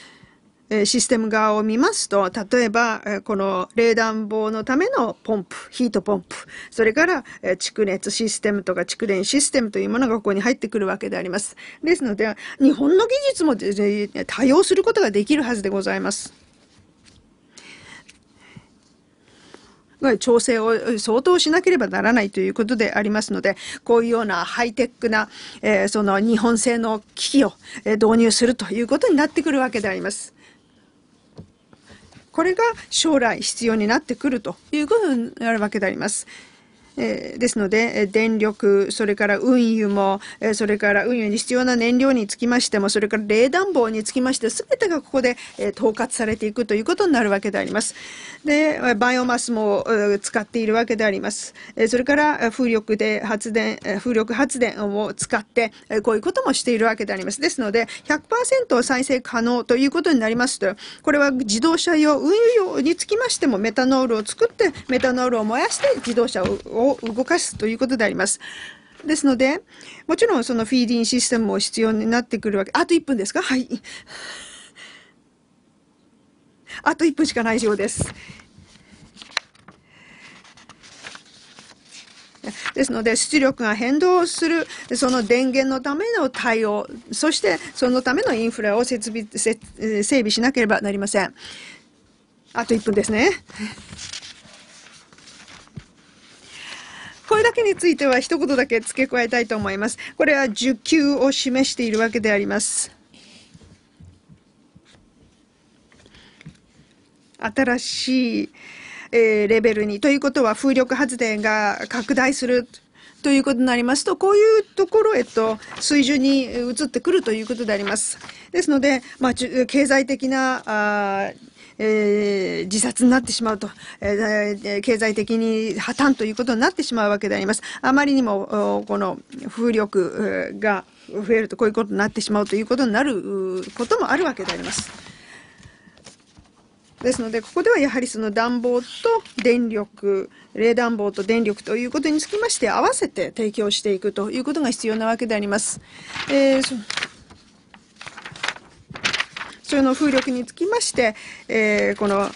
システム側を見ますと、例えば、この冷暖房のためのポンプ、ヒートポンプ、それから、蓄熱システムとか蓄電システムというものがここに入ってくるわけであります。ですので、日本の技術も多用することができるはずでございます。調整を相当しなければならないということでありますので、こういうようなハイテックな、えー、その日本製の機器を導入するということになってくるわけであります。これが将来必要になってくるということになるわけであります。えですので、え電力、それから運輸も、えそれから運輸に必要な燃料につきましても、それから冷暖房につきまして、すべてがここで、え統括されていくということになるわけであります。で、バイオマスも、使っているわけであります。えそれから、風力で発電、風力発電を使って、えこういうこともしているわけであります。ですので、100%再生可能ということになりますと、これは自動車用、運輸用につきましても、メタノールを作って、メタノールを燃やして自動車をを動かすということであります。ですので、もちろんそのフィーディンシステムも必要になってくるわけ。あと1分ですかはい。あと1分しかないようです。ですので出力が変動するその電源のための対応そしてそのためのインフラを設備整備しなければなりませんあと1分ですねこれだけについては一言だけ付け加えたいと思います。これは受給を示しているわけであります。新しい、えー、レベルに。ということは風力発電が拡大する。ということになりますと、こういうところへと水準に移ってくるということであります。ですので、まあ、経済的なあえー、自殺になってしまうと、えー、経済的に破綻ということになってしまうわけであります。あまりにもこの風力が増えるとこういうことになってしまうということになることもあるわけであります。ですので、ここではやはりその暖房と電力、冷暖房と電力ということにつきまして、合わせて提供していくということが必要なわけであります。えーそれの風力につきまして、えー、この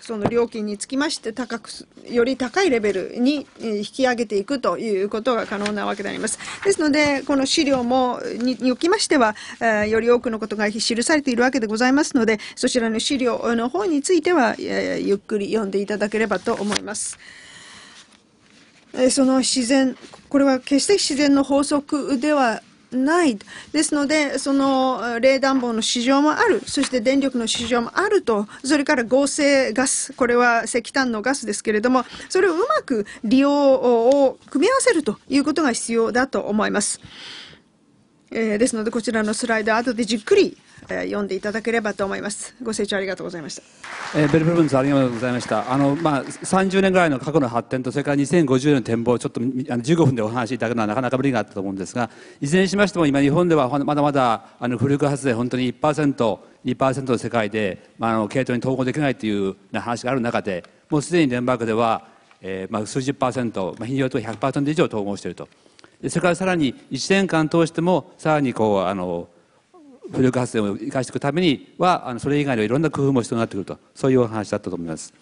その料金につきまして高くより高いレベルに引き上げていくということが可能なわけであります。ですので、この資料もににおきましては、えより多くのことが記されているわけでございますので、そちらの資料の方については、えゆっくり読んでいただければと思います。えその自然、これは決して自然の法則ではない。ですので、その冷暖房の市場もある、そして電力の市場もあると、それから合成ガス、これは石炭のガスですけれども、それをうまく利用を組み合わせるということが必要だと思います。えー、ですので、こちらのスライド、後でじっくりえ読んでいただければと思います。ご清聴ありがとうございました。えー、ベルフルブンズありがとうございました。あのまあ30年ぐらいの過去の発展とそれから2050年の展望ちょっとあの15分でお話しいただくのはなかなか無理があったと思うんですが、いずれにしましても今日本ではまだまだあの浮力発電本当に1%、2%の世界で、まあ、あの系統に統合できないという話がある中で、もうすでにデンマークでは、えー、まあ数十パーセント、まあ、日によると100%以上統合していると。それからさらに1年間通してもさらにこうあの風力発電を生かしていくためにはあのそれ以外のいろんな工夫も必要になってくるとそういうお話だったと思います、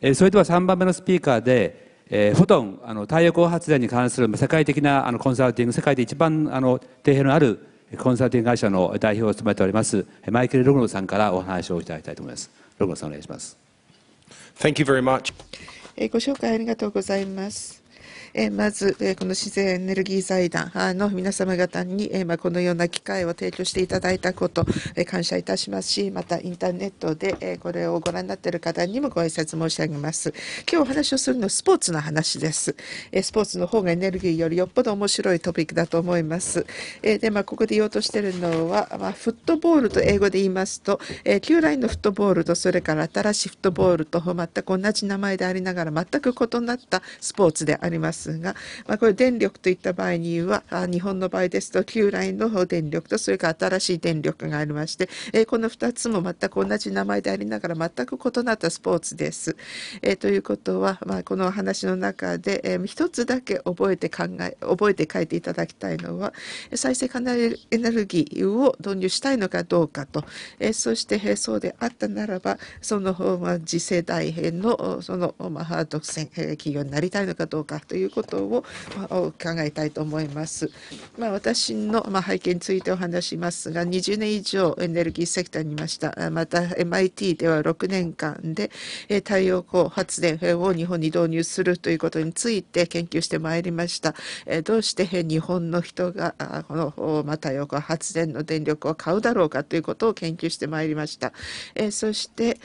えー、それでは3番目のスピーカーで、えー、フォトンあの太陽光発電に関する世界的なあのコンサルティング世界で一番あの底辺のあるコンサルティング会社の代表を務めておりますマイケル・ログノさんからお話をいただきたいと思いますログノさんお願いします Thank you very much ご紹介ありがとうございますえまず、えこの自然エネルギー財団の皆様方に、えまこのような機会を提供していただいたこと、え感謝いたしますし、またインターネットで、えこれをご覧になっている方にもご挨拶申し上げます。今日お話をするのはスポーツの話です。えスポーツの方がエネルギーよりよっぽど面白いトピックだと思います。えで、まあ、ここで言おうとしているのは、まあ、フットボールと英語で言いますと、え旧来のフットボールとそれから新しいフットボールと全く同じ名前でありながら全く異なったスポーツであります。ますが、まあ、これ電力といった場合には、日本の場合ですと、旧来の電力と、それから新しい電力がありまして、えこの2つも全く同じ名前でありながら、全く異なったスポーツです。えー、ということは、まあ、この話の中で、えー、一つだけ覚えて考え、覚えて書いていただきたいのは、再生可能エネルギーを導入したいのかどうかと、えそして、そうであったならば、その、まあ、次世代編の、その、まあ、独占企業になりたいのかどうかということを、まあ、伺いたいと思います。まあ、私の、まあ、背景についてお話しますが、20年以上エネルギーセクターにいました。また、MIT では6年間で太陽光発電を日本に導入するということについて研究してまいりました。どうして日本の人がこの、まあ、太陽光発電の電力を買うだろうかということを研究してまいりました。そして、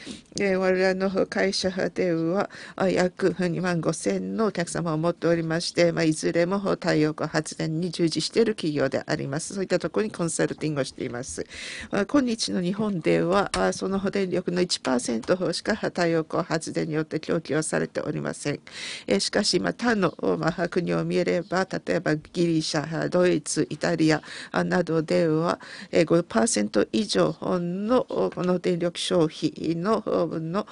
我々の会社では約2万5 0のお客様を持っておりりまして、まあ、いずれも太陽光発電に従事している企業であります。そういったところにコンサルティングをしています。まあ、今日の日本では、その電力の1%しか太陽光発電によって供給はされておりません。えしかし、まあ、他の、まあ、国を見れば、例えばギリシャ、ドイツ、イタリアなどでは、え5%以上のこの電力消費の、の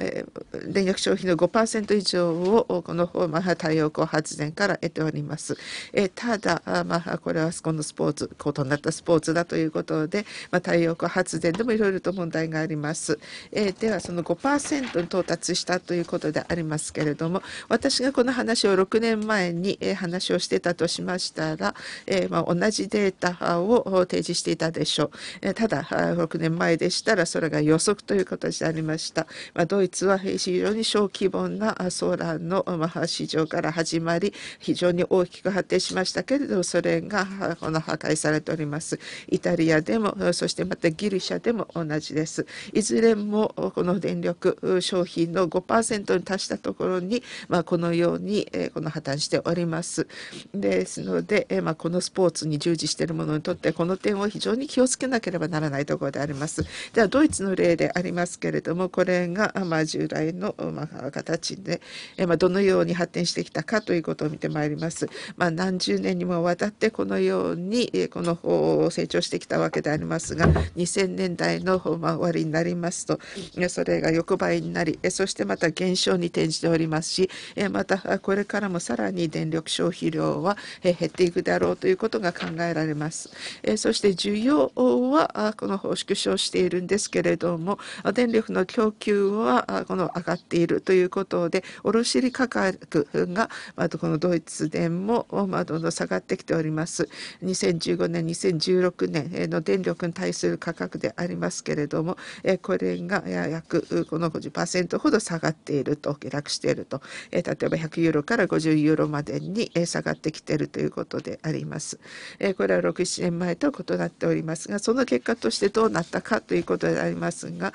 え電力消費の5%以上をこの、まあ、太陽光発電から得ております。えただ、まあ、これはこのスポーツ、異なったスポーツだということで、まあ、太陽光発電でもいろいろと問題があります。えでは、その5%に到達したということでありますけれども、私がこの話を6年前に、え話をしてたとしましたら、えまあ、同じデータを提示していたでしょう。えただ、6年前でしたら、それが予測という形でありました。まあ、ドイ月は非常に小規模なソーランの市場から始まり、非常に大きく発展しましたけれど、それがこの破壊されております。イタリアでも、そしてまたギリシャでも同じです。いずれもこの電力消費の5%に達したところに、まあ、このように、えこの破綻しております。ですので、えまあ、このスポーツに従事している者にとってこの点を非常に気をつけなければならないところであります。ではドイツの例でありますけれどもこれが、まあ、従来の、まあ、形で、えまあ、どのように発展してきたかということを見てまいります。まあ、何十年にもわたってこのように、えこの方を成長してきたわけでありますが2000年代の、まあ、終わりになりますとそれが横ばいになりそしてまた減少に転じておりますしまたこれからもさらに電力消費量は減っていくだろうということが考えられますそして需要はこの方縮小しているんですけれども電力の供給はこの上がっているということで卸売価格がまこのドイツでもまどんどん下がってきております2015年2016年の電力に対する価格でありますけれどもこれが約この50%ほど下がっていると下落していると例えば100ユーロから50ユーロまでに下がってきているということでありますこれは67年前と異なっておりますがその結果としてどうなったかということでありますが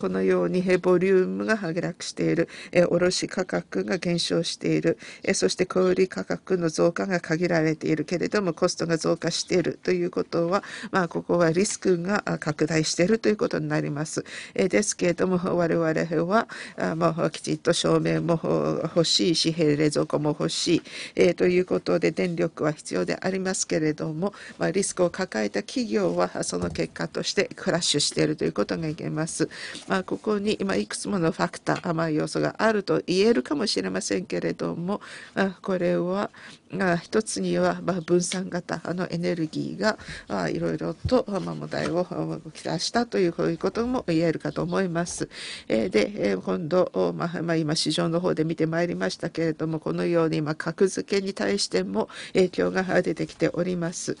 このようにボリュームームが剥落している、え卸価格が減少している、えそして小売価格の増加が限られているけれどもコストが増加しているということは、まあ、ここはリスクが拡大しているということになります。えですけれども我々はあもうきちっと照明も欲しい紙幣冷蔵庫も欲しい、えということで電力は必要でありますけれども、まあ、リスクを抱えた企業はその結果としてクラッシュしているということがいえます。まあ、ここに今いくつもものファクター甘い要素があると言えるかもしれませんけれどもこれは一つには分散型のエネルギーがいろいろと問題をきたしたということも言えるかと思います。で今度、まあ、今市場の方で見てまいりましたけれどもこのように今格付けに対しても影響が出てきております。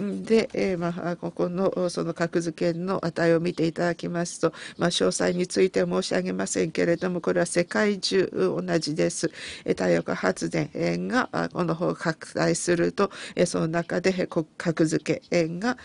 で、まあ、ここのその格付けの値を見ていただきますと、まあ、詳細について申し上げませんけれども、これは世界中同じです。太陽光発電がこの方拡大すると、その中で格付けが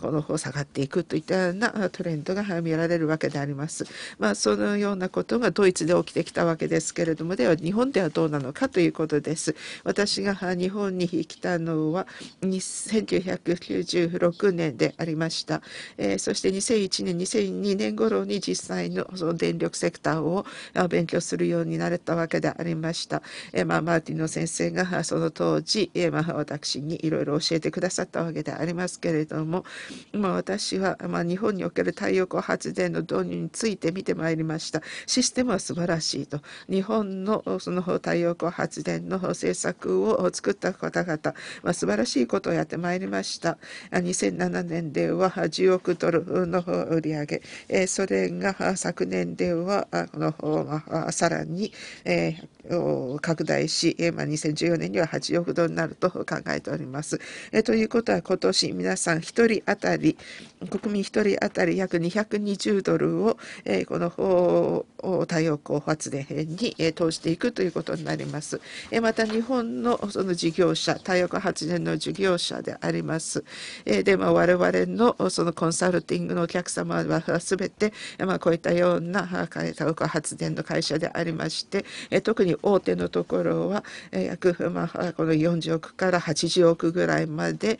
この方下がっていくといったようなトレンドが見られるわけであります。まあ、そのようなことがドイツで起きてきたわけですけれども、では日本ではどうなのかということです。私が日本に来たのは1996年でありました。えー、そして2001年、2002年頃に実際のその電力セクターを勉強するようになれたわけでありました。えまあ、マーティンの先生がその当時、えまあ、私にいろいろ教えてくださったわけでありますけれども、まあ、私は、まあ、日本における太陽光発電の導入について見てまいりました。システムは素晴らしいと。日本のその太陽光発電の政策を作った方々、まあ、素晴らしいことをやってまいりました。2007年では10億ドルの売り上げ、えそれが昨年ではあの、まあ、さらに、えー拡大し、えまあ、2014年には8億ドルになると考えております。えということは今年皆さん1人当たり国民1人当たり約220ドルをえこの太陽光発電にえ投じていくということになります。えまた日本のその事業者太陽光発電の事業者であります。えで、まあ、我々のそのコンサルティングのお客様は全て、まあ、こういったような太陽光発電の会社でありましてえ特に大手のところは、約、まあ、この40億から80億ぐらいまで、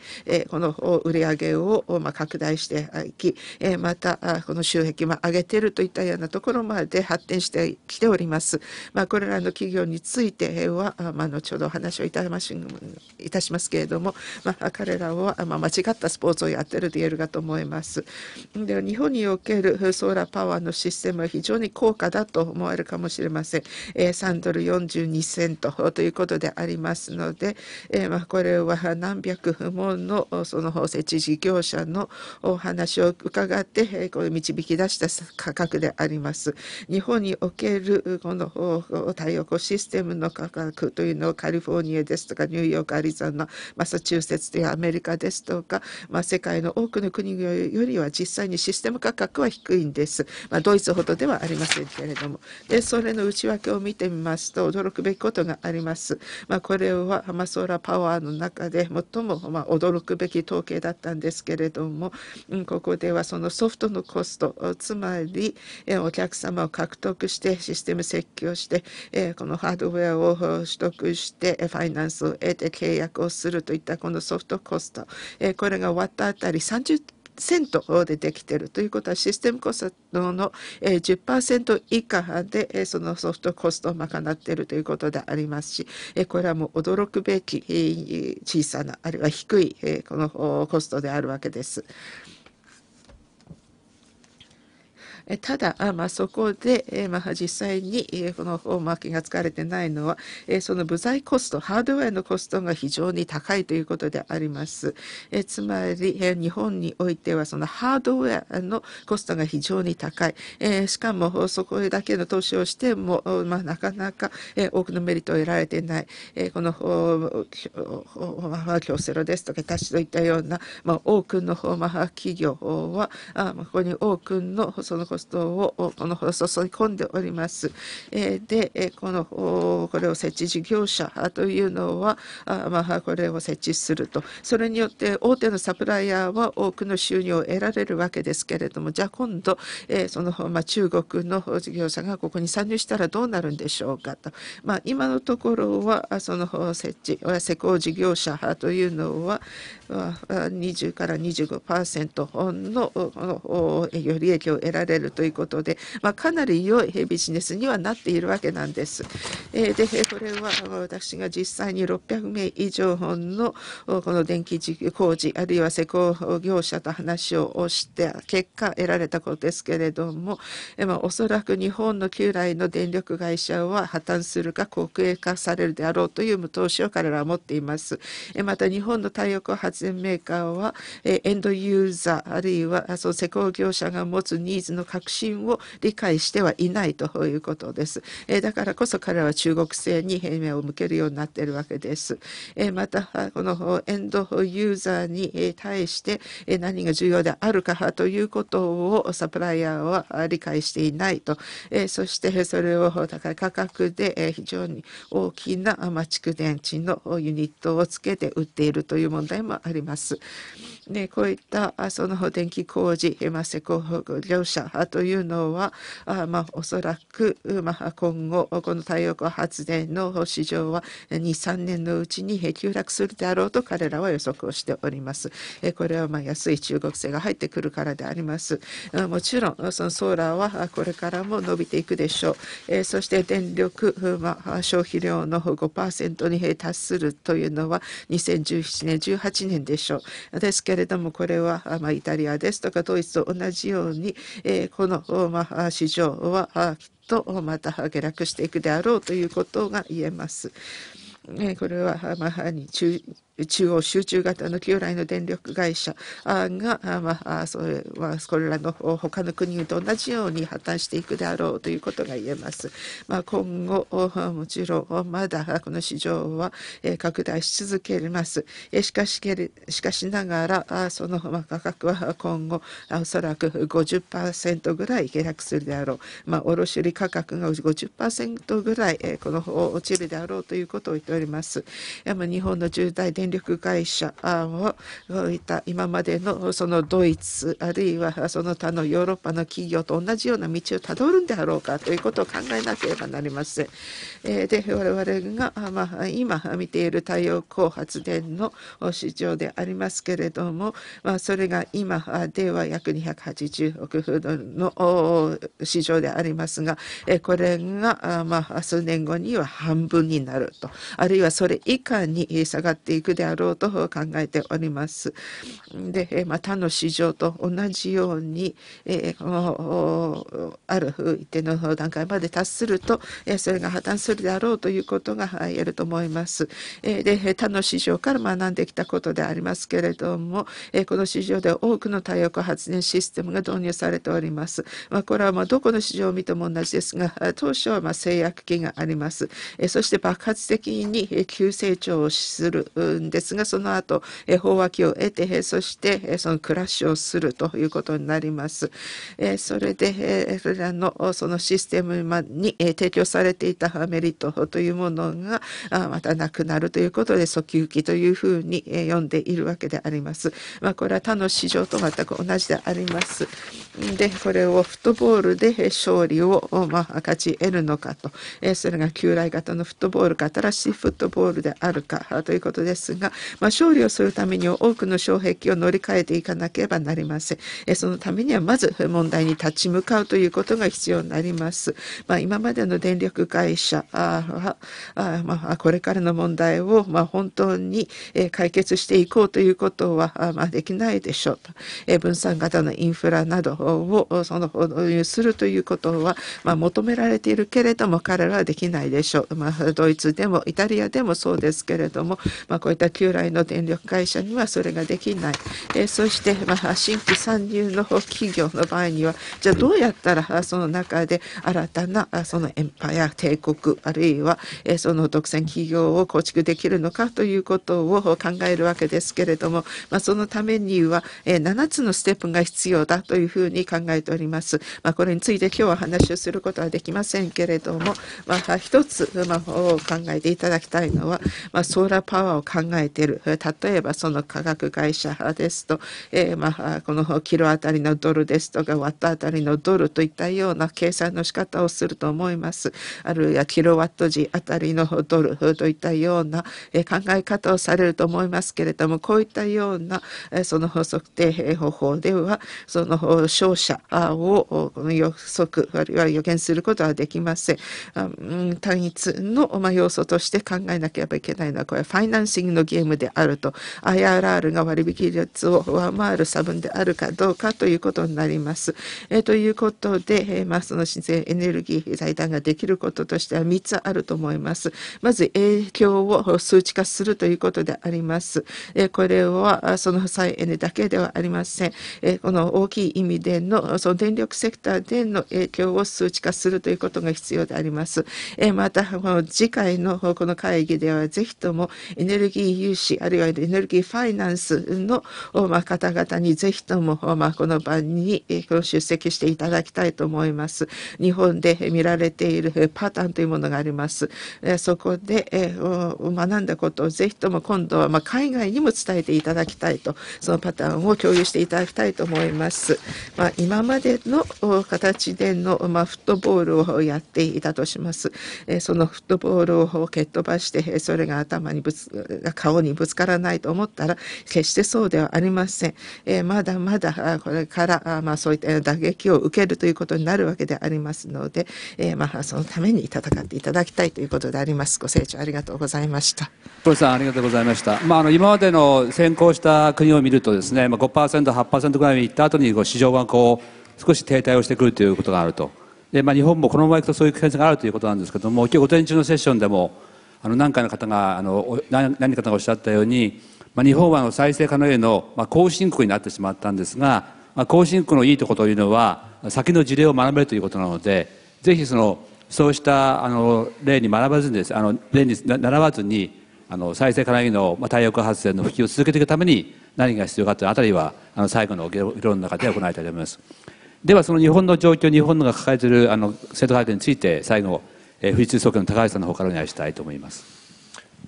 この売り上げを、まあ、拡大していき、また、この収益も上げているといったようなところまで発展してきております。まあ、これらの企業については、まあ、後ほどお話をいたしますけれども、まあ、彼らは、まあ、間違ったスポーツをやっていると言えるかと思います。で日本におけるソーラーパワーのシステムは非常に高価だと思われるかもしれません。3ドル42セントということでありますので、えー、まあ、これは何百不問のその法設事業者のお話を伺って、えー、これ導き出した価格であります。日本におけるこの太陽光システムの価格というのをカリフォルニアですとかニューヨーク、アリゾナ、マサチューセッツとアメリカですとか、まあ、世界の多くの国よりは実際にシステム価格は低いんです。まあ、ドイツほどではありませんけれども。で、それの内訳を見てみますますと驚くべきことがあります。まあ、これはハマソーラパワーの中で最もま驚くべき統計だったんですけれども、うん、ここではそのソフトのコスト、つまりお客様を獲得してシステム設計をして、このハードウェアを取得してファイナンスを得て契約をするといったこのソフトコスト、これが終わったあたり30 10%出てきてるということはシステムコストの10%以下でそのソフトコストを賄っているということでありますしこれはもう驚くべき小さなあるいは低いこのコストであるわけです。ただ、まあ、そこで、まあ、実際にこのフォーマーキーが使われてないのは、その部材コスト、ハードウェアのコストが非常に高いということであります。つまり、日本においてはそのハードウェアのコストが非常に高い。しかも、そこだけの投資をしても、まあ、なかなか多くのメリットを得られていない。この京セロですとか、タシといったような、まあ、多くのフォーマー企業は、ここに多くのそのコストトをこの注ぎ込んでおります。で、この、これを設置事業者というのは、まあ、これを設置すると。それによって大手のサプライヤーは多くの収入を得られるわけですけれども、じゃあ今度、その、まあ、中国の事業者がここに参入したらどうなるんでしょうかと。まあ、今のところは、その設置、施工事業者というのは、20から25%のの営業利益を得られるということで、まあ、かなり良いビジネスにはなっているわけなんです。でこれは私が実際に600名以上のこの電気工事あるいは施工業者と話をして結果得られたことですけれども、まあ、おそらく日本の旧来の電力会社は破綻するか国営化されるであろうという見通しを彼らは持っています。また日本の太陽光発全メーカーは、エンドユーザーあるいはその施工業者が持つニーズの革新を理解してはいないということです。だからこそ彼は中国製に目を向けるようになっているわけです。また、このエンドユーザーに対して何が重要であるかということをサプライヤーは理解していないと、そしてそれを高い価格で非常に大きな蓄電池のユニットをつけて売っているという問題もああります。ね、こういったあその電気工事、まあ、施工業者というのは、あ、まあ、おそらく、まあ、今後、この太陽光発電の市場は2、3年のうちに急落するであろうと彼らは予測をしております。えこれはまあ安い中国製が入ってくるからであります。あもちろん、そのソーラーはこれからも伸びていくでしょう。えそして電力、まあ、消費量の5%に達するというのは2017年、18年でしょう。ですけどれどもこれは、まあ、イタリアですとかドイツと同じように、えー、この、まあ、市場はきっとまた下落していくであろうということが言えます。これは、まあ、中中央集中型の旧来の電力会社が、まあ、それはこれらの他の国と同じように破綻していくであろうということが言えます。まあ、今後もちろんまだこの市場は拡大し続けます。しかししかしながらその価格は今後おそらく50%ぐらい下落するであろう、まあ、卸売価格が50%ぐらいこの落ちるであろうということを言っております。日本の重大電力会社を置いた今までのそのドイツあるいはその他のヨーロッパの企業と同じような道をたどるんであろうかということを考えなければなりません。えで我々が、まあ、今見ている太陽光発電の市場でありますけれども、まあ、それが今では約280億ドルの市場でありますがこれが、まあ、数年後には半分になるとあるいはそれ以下に下がっていくであろうと考えております。で、まあ、他の市場と同じように、えー、ある一定の段階まで達すると、えそれが破綻するであろうということが言えると思います。えで他の市場から学んできたことでありますけれども、えこの市場では多くの太陽光発電システムが導入されております。まあ、これはまどこの市場を見ても同じですが当初はま制約期があります。えそして爆発的に急成長をするですがその後、えー、法脇を得て、えそして、えその暮らしをするということになります。えそれで、えそれらのそのシステムに、え提供されていたメリットというものがあまたなくなるということで訴求期というふうに、え読んでいるわけであります。まあ、これは他の市場と全く同じであります。でこれをフットボールで勝利を、まあ、勝ち得るのかと、えそれが旧来型のフットボールか新しいフットボールであるかということですますが、まあ、勝利をするために多くの障壁を乗り換えていかなければなりません。えそのためにはまず問題に立ち向かうということが必要になります。まあ、今までの電力会社はあ、まあ、これからの問題を、まあ、本当に解決していこうということは、まあ、できないでしょうと。え分散型のインフラなどをその導入するということは、まあ、求められているけれども彼らはできないでしょう。まあ、ドイツでもイタリアでもそうですけれども、まあ、こういった旧来の電力会社にはそれができない、えー、そして、まあ、新規参入の企業の場合にはじゃあどうやったらその中で新たなそのエンパイア帝国あるいは、えー、その独占企業を構築できるのかということを考えるわけですけれども、まあ、そのためには、えー、7つのステップが必要だというふうに考えております。まあ、これについて今日は話をすることはできませんけれども、まあ、一つ、まあ、考えていただきたいのは、まあ、ソーラーパワーを考えている例えばその化学会社ですと、えー、まあ、このキロあたりのドルですとかワットあたりのドルといったような計算の仕方をすると思いますあるいはキロワット時あたりのドルといったような、え考え方をされると思いますけれどもこういったような、えその測定方法ではその勝者を予測あるいは予見することはできません単一の、ま要素として考えなければいけないのはこれはファイナンシングののゲームであると IRR が割引率を上回る差分であるかどうかということになります。えということで、えまあ、その自然エネルギー財団ができることとしては3つあると思います。まず影響を数値化するということであります。えこれはその再エネだけではありません。えこの大きい意味でのその電力セクターでの影響を数値化するということが必要であります。えまた次回のこの会議ではぜひともエネルギーー融資、あるいはエネルギーファイナンスの、まあ、方々にぜひとも、まあ、この場に、出席していただきたいと思います。日本で見られているパターンというものがあります。えそこで、え学んだことをぜひとも今度は、まあ、海外にも伝えていただきたいと、そのパターンを共有していただきたいと思います。まあ、今までの形での、まあ、フットボールをやっていたとします。えそのフットボールを蹴っ飛ばして、それが頭にぶつ、顔にぶつからないと思ったら、決してそうではありません。えー、まだまだ、これから、まあ、そういった打撃を受けるということになるわけでありますので、えー、まあ、そのために戦っていただきたいということであります。ご清聴ありがとうございました。小さん、ありがとうございました。まあ、あの、今までの先行した国を見るとですね、まあ、5%、8%ぐらいに行った後に、こう、市場がこう、少し停滞をしてくるということがあると。で、まあ、日本もこのままいくとそういう懸念があるということなんですけども、今日午前中のセッションでも、あの何回の方があの何何方がおっしゃったように、まあ、日本はの再生可能への、まあ、後進国になってしまったんですが、まあ、後進国のいいところというのは先の事例を学べるということなのでぜひそのそうしたあの例に学ばずにですあの例に習わずにあの再生可能への、まあ、太陽光発電の普及を続けていくために何が必要かというあたりはあの最後の議論の中で行いたいと思います。ではその日本の状況日本のが抱えているあの生徒会見について最後えー、富士通総研の高橋さんの方からお願いしたいと思います。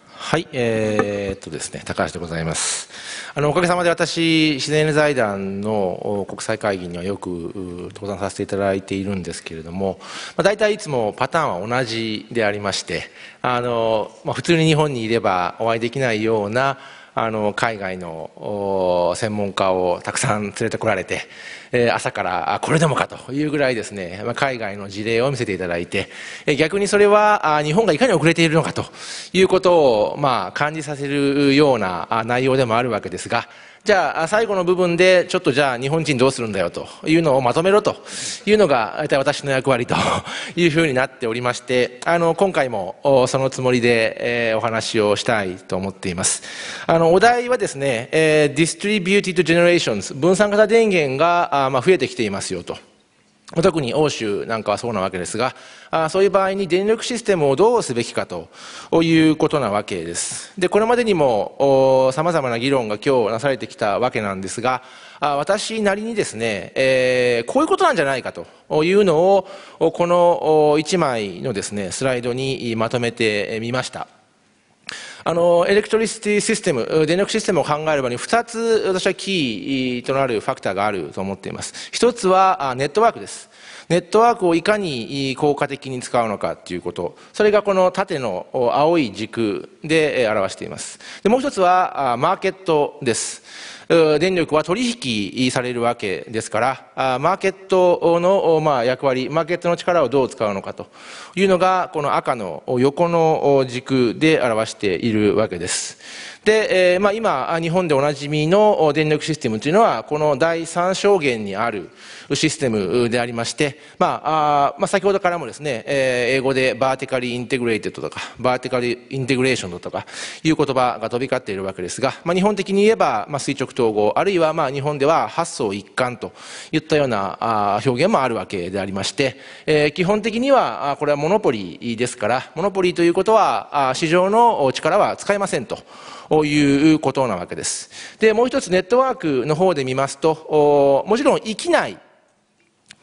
はい、えー、っとですね、高橋でございます。あの、おかげさまで私、自然財団の国際会議にはよく登壇させていただいているんですけれども、まあ、大体いつもパターンは同じでありまして、あの、まあ、普通に日本にいればお会いできないような、あの海外の専門家をたくさん連れてこられて、えー、朝からこれでもかというぐらいですね、まあ、海外の事例を見せていただいて、えー、逆にそれは日本がいかに遅れているのかということを、まあ、感じさせるような内容でもあるわけですが、じゃあ、最後の部分で、ちょっとじゃあ、日本人どうするんだよというのをまとめろというのが、大体私の役割というふうになっておりまして、あの、今回もそのつもりで、お話をしたいと思っています。あの、お題はですね、ディ Distributed Generations、分散型電源が、増えてきていますよと。特に欧州なんかはそうなわけですが、そういう場合に電力システムをどうすべきかということなわけです。で、これまでにも様々な議論が今日なされてきたわけなんですが、私なりにですね、えこういうことなんじゃないかというのを、この1枚のですね、スライドにまとめてみました。あの、エレクトリシティシステム、電力システムを考える場に2つ私はキーとなるファクターがあると思っています。1つはネットワークです。ネットワークをいかに効果的に使うのかということ。それがこの縦の青い軸で表しています。でもう一つはマーケットです。電力は取引されるわけですから、マーケットの、役割、マーケットの力をどう使うのかというのが、この赤の横の軸で表しているわけです。で、今、日本でおなじみの電力システムというのは、この第三象限にある、システムでありまして、まあ、あまあ、先ほどからもですね、えー、英語でバーティカリーインテグレーテッドとか、バーティカリーインテグレーションとか、いう言葉が飛び交っているわけですが、まあ、日本的に言えば、まあ、垂直統合、あるいは、まあ、日本では発想一貫といったようなあ表現もあるわけでありまして、えー、基本的には、これはモノポリーですから、モノポリーということは、あ市場の力は使えませんと。いうことなわけです。で、もう一つネットワークの方で見ますと、もちろん生きない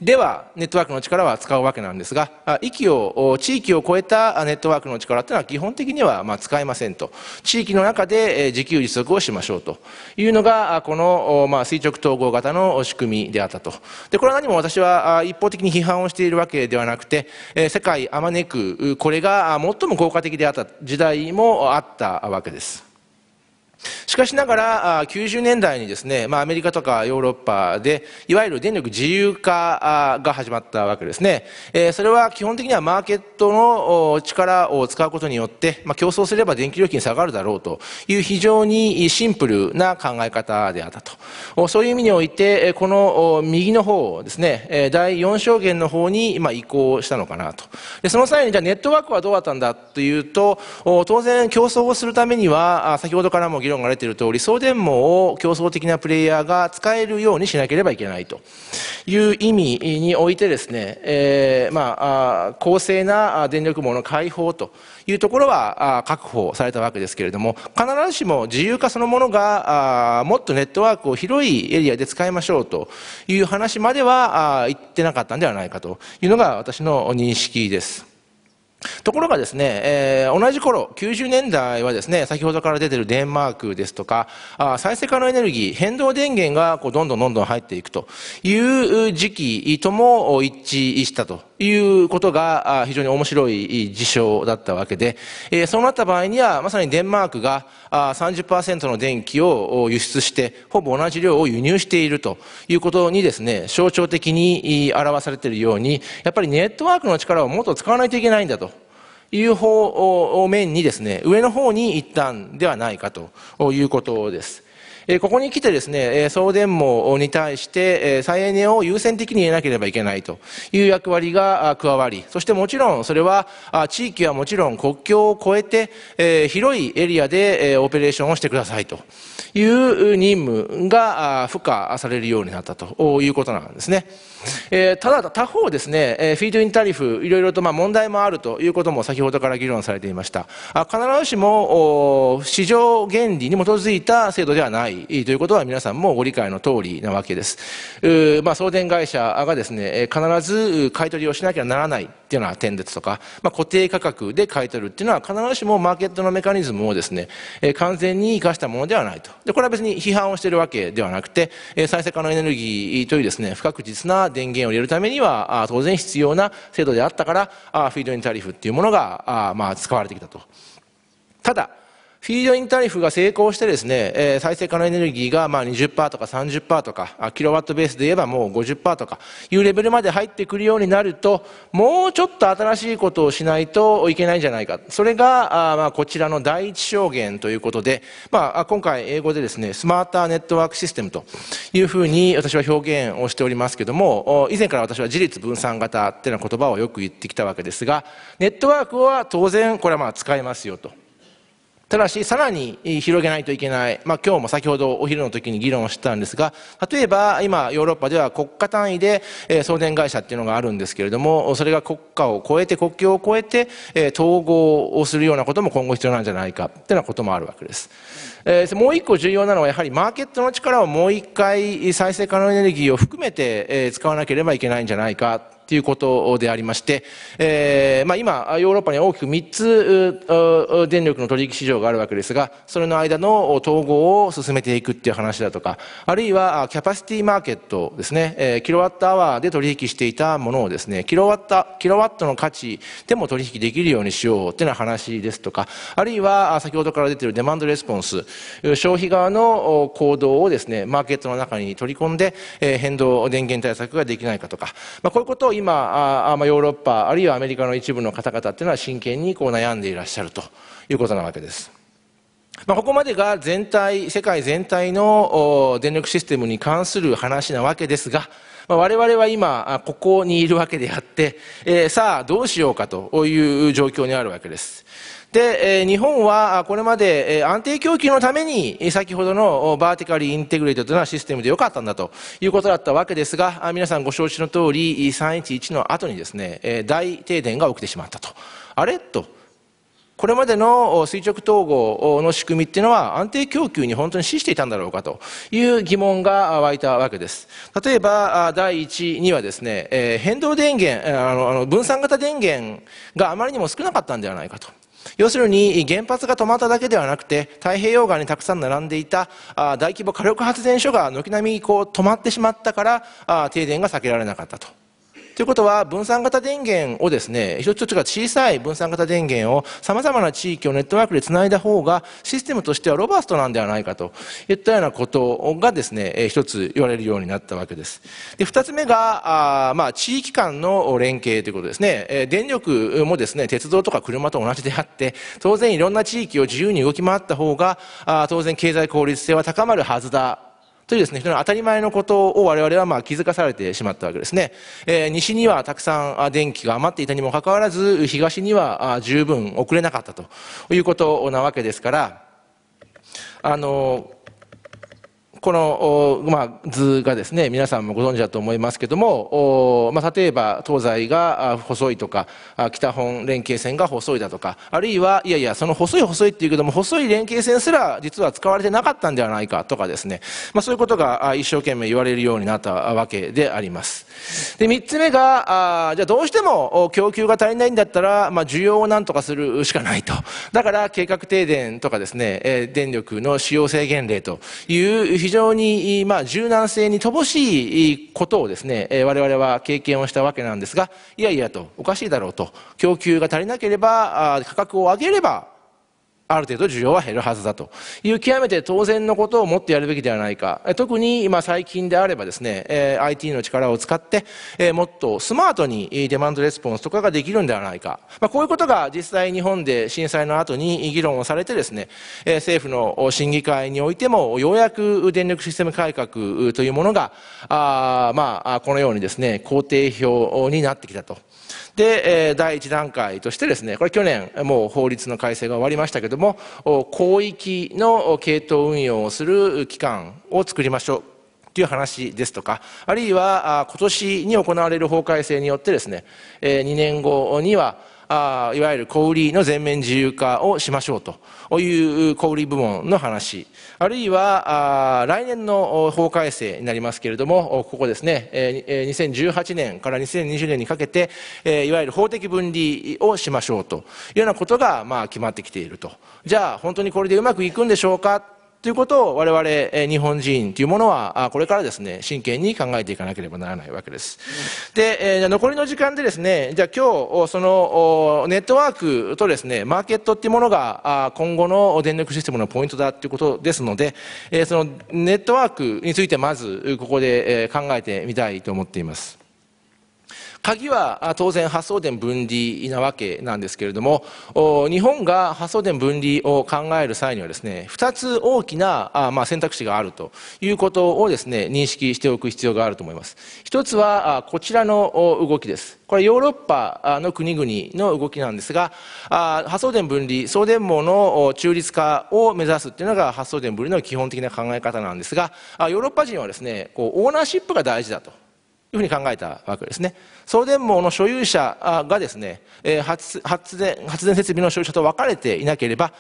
ではネットワークの力は使うわけなんですが域を地域を超えたネットワークの力というのは基本的にはま使えませんと地域の中で自給自足をしましょうというのがこのま垂直統合型の仕組みであったとでこれは何も私は一方的に批判をしているわけではなくて世界あまねくこれが最も効果的であった時代もあったわけですしかしながら、90年代にですね、まあ、アメリカとかヨーロッパで、いわゆる電力自由化が始まったわけですね。えー、それは基本的にはマーケットの力を使うことによって、まあ、競争すれば電気料金下がるだろうという非常にシンプルな考え方であったと。そういう意味において、この右の方ですね、第4証言の方に移行したのかなと。でその際に、じゃあネットワークはどうだったんだというと、当然競争をするためには、先ほどからも議論が出ている通り、送電網を競争的なプレイヤーが使えるようにしなければいけないという意味においてですね、えー、まあ、公正な電力網の開放というところは確保されたわけですけれども、必ずしも自由化そのものが、もっとネットワークを広いエリアで使いましょうという話までは言ってなかったんではないかというのが私の認識です。ところがですね、えー、同じ頃、90年代はですね、先ほどから出てるデンマークですとか、あ再生可能エネルギー、変動電源がこうどんどんどんどん入っていくという時期とも一致したということが非常に面白い事象だったわけで、そうなった場合には、まさにデンマークが30%の電気を輸出して、ほぼ同じ量を輸入しているということにですね、象徴的に表されているように、やっぱりネットワークの力をもっと使わないといけないんだと。いう方面にですね、上の方に行ったんではないかということです。えここに来てですね、え送電網に対して、え再エネを優先的に入れなければいけないという役割が加わり、そしてもちろんそれは、地域はもちろん国境を越えて、え広いエリアで、えオペレーションをしてくださいと。いう任務が付加されるようになったということなんですね。えただ、他方ですね、えフィードインタリフ、いろいろとまあ問題もあるということも先ほどから議論されていました。あ必ずしも市場原理に基づいた制度ではないということは皆さんもご理解の通りなわけです。まあ、送電会社がですね、必ず買い取りをしなきゃならないっていうのは点列とか、まあ、固定価格で買い取るっていうのは必ずしもマーケットのメカニズムをですね、えー、完全に生かしたものではないと。で、これは別に批判をしているわけではなくて、えー、再生可能エネルギーというですね、不確実な電源を入れるためには、あ当然必要な制度であったから、あフィードインタリフっていうものが、あまあ、使われてきたと。ただ、フィードインタリフが成功してですね、え再生可能エネルギーがまあ20%とか30%とか、キロワットベースで言えばもう50%とかいうレベルまで入ってくるようになると、もうちょっと新しいことをしないといけないんじゃないか。それが、あまあこちらの第一証言ということで、まあ、今回英語でですね、スマーターネットワークシステムというふうに私は表現をしておりますけども、以前から私は自立分散型っていうような言葉をよく言ってきたわけですが、ネットワークは当然これはまあ使えますよと。ただし、さらに広げないといけない。まあ、今日も先ほどお昼の時に議論をしたんですが、例えば、今、ヨーロッパでは国家単位で、送電会社っていうのがあるんですけれども、それが国家を超えて、国境を超えて、統合をするようなことも今後必要なんじゃないか、っていうようなこともあるわけです。もう一個重要なのは、やはりマーケットの力をもう一回再生可能エネルギーを含めて、使わなければいけないんじゃないか、っていうことでありまして、えー、まあ、今、ヨーロッパには大きく3つ電力の取引市場があるわけですが、それの間の統合を進めていくっていう話だとか、あるいはキャパシティマーケットですね、えー、キロワットアワーで取引していたものをですね、キロワット、キロワットの価値でも取引できるようにしようっていうような話ですとか、あるいは先ほどから出ているデマンドレスポンス、消費側の行動をですね、マーケットの中に取り込んで、え変動電源対策ができないかとか、まあ、こういうことを今あ、まヨーロッパあるいはアメリカの一部の方々っていうのは真剣にこう悩んでいらっしゃるということなわけです。まあ、ここまでが全体、世界全体の電力システムに関する話なわけですが、ま我々は今、ここにいるわけであって、えー、さあどうしようかという状況にあるわけです。で、え日本はこれまで安定供給のために、先ほどのバーティカリーインテグレートというのはシステムでよかったんだということだったわけですが、皆さんご承知の通り、311の後にですね、大停電が起きてしまったと。あれと。これまでの垂直統合の仕組みっていうのは安定供給に本当に資していたんだろうかという疑問が湧いたわけです。例えば、第1にはですね、変動電源、あの分散型電源があまりにも少なかったんではないかと。要するに原発が止まっただけではなくて太平洋側にたくさん並んでいた大規模火力発電所が軒並みこう止まってしまったから停電が避けられなかったとということは、分散型電源をですね、一つ一つが小さい分散型電源を様々な地域をネットワークで繋いだ方が、システムとしてはロバストなんではないかといったようなことがですね、一つ言われるようになったわけです。で、二つ目が、あまあ、地域間の連携ということですね。電力もですね、鉄道とか車と同じであって、当然いろんな地域を自由に動き回った方が、当然経済効率性は高まるはずだというですね、当たり前のことを我々はまあ気づかされてしまったわけですね。えー、西にはたくさん電気が余っていたにもかかわらず、東には十分遅れなかったということなわけですから、あの、この、まあ、図がですね、皆さんもご存知だと思いますけども、まあ、例えば東西が細いとか、北本連携線が細いだとか、あるいは、いやいや、その細い細いっていうけども、細い連携線すら実は使われてなかったんではないかとかですね、まあ、そういうことが一生懸命言われるようになったわけであります。で、3つ目が、あじゃあどうしても供給が足りないんだったら、まあ、需要をなんとかするしかないと。だから計画停電とかですね、電力の使用制限令という非常常に、まあ、柔軟性に乏しいことをですね、我々は経験をしたわけなんですが、いやいやと、おかしいだろうと、供給が足りなければ、価格を上げれば、ある程度需要は減るはずだという極めて当然のことをもっとやるべきではないか。特に今最近であればですね、IT の力を使って、もっとスマートにデマンドレスポンスとかができるんではないか。まあ、こういうことが実際日本で震災の後に議論をされてですね、政府の審議会においてもようやく電力システム改革というものが、あまあ、このようにですね、工程表になってきたと。で、第1段階としてですね、これ去年、もう法律の改正が終わりましたけども、広域の系統運用をする機関を作りましょう。という話ですとか、あるいは今年に行われる法改正によってですね、2年後には、あいわゆる小売りの全面自由化をしましょうという小売部門の話、あるいはあ来年の法改正になりますけれども、ここですね、2018年から2020年にかけて、いわゆる法的分離をしましょうというようなことが、まあ、決まってきていると。じゃあ、本当にこれでうまくいくんでしょうかということを我々日本人というものはこれからですね真剣に考えていかなければならないわけです。で、残りの時間でですねじゃあ今日そのネットワークとですねマーケットというものが今後の電力システムのポイントだということですので、そのネットワークについてまずここで考えてみたいと思っています。鍵は当然発送電分離なわけなんですけれども、日本が発送電分離を考える際にはですね、2つ大きな選択肢があるということをですね、認識しておく必要があると思います。1つはこちらの動きです。これヨーロッパの国々の動きなんですが、発送電分離、送電網の中立化を目指すっていうのが発送電分離の基本的な考え方なんですが、ヨーロッパ人はですね、こうオーナーシップが大事だと。いうふうに考えたわけですね。送電網の所有者がですね、発電、発電設備の所有者と分かれていなければ、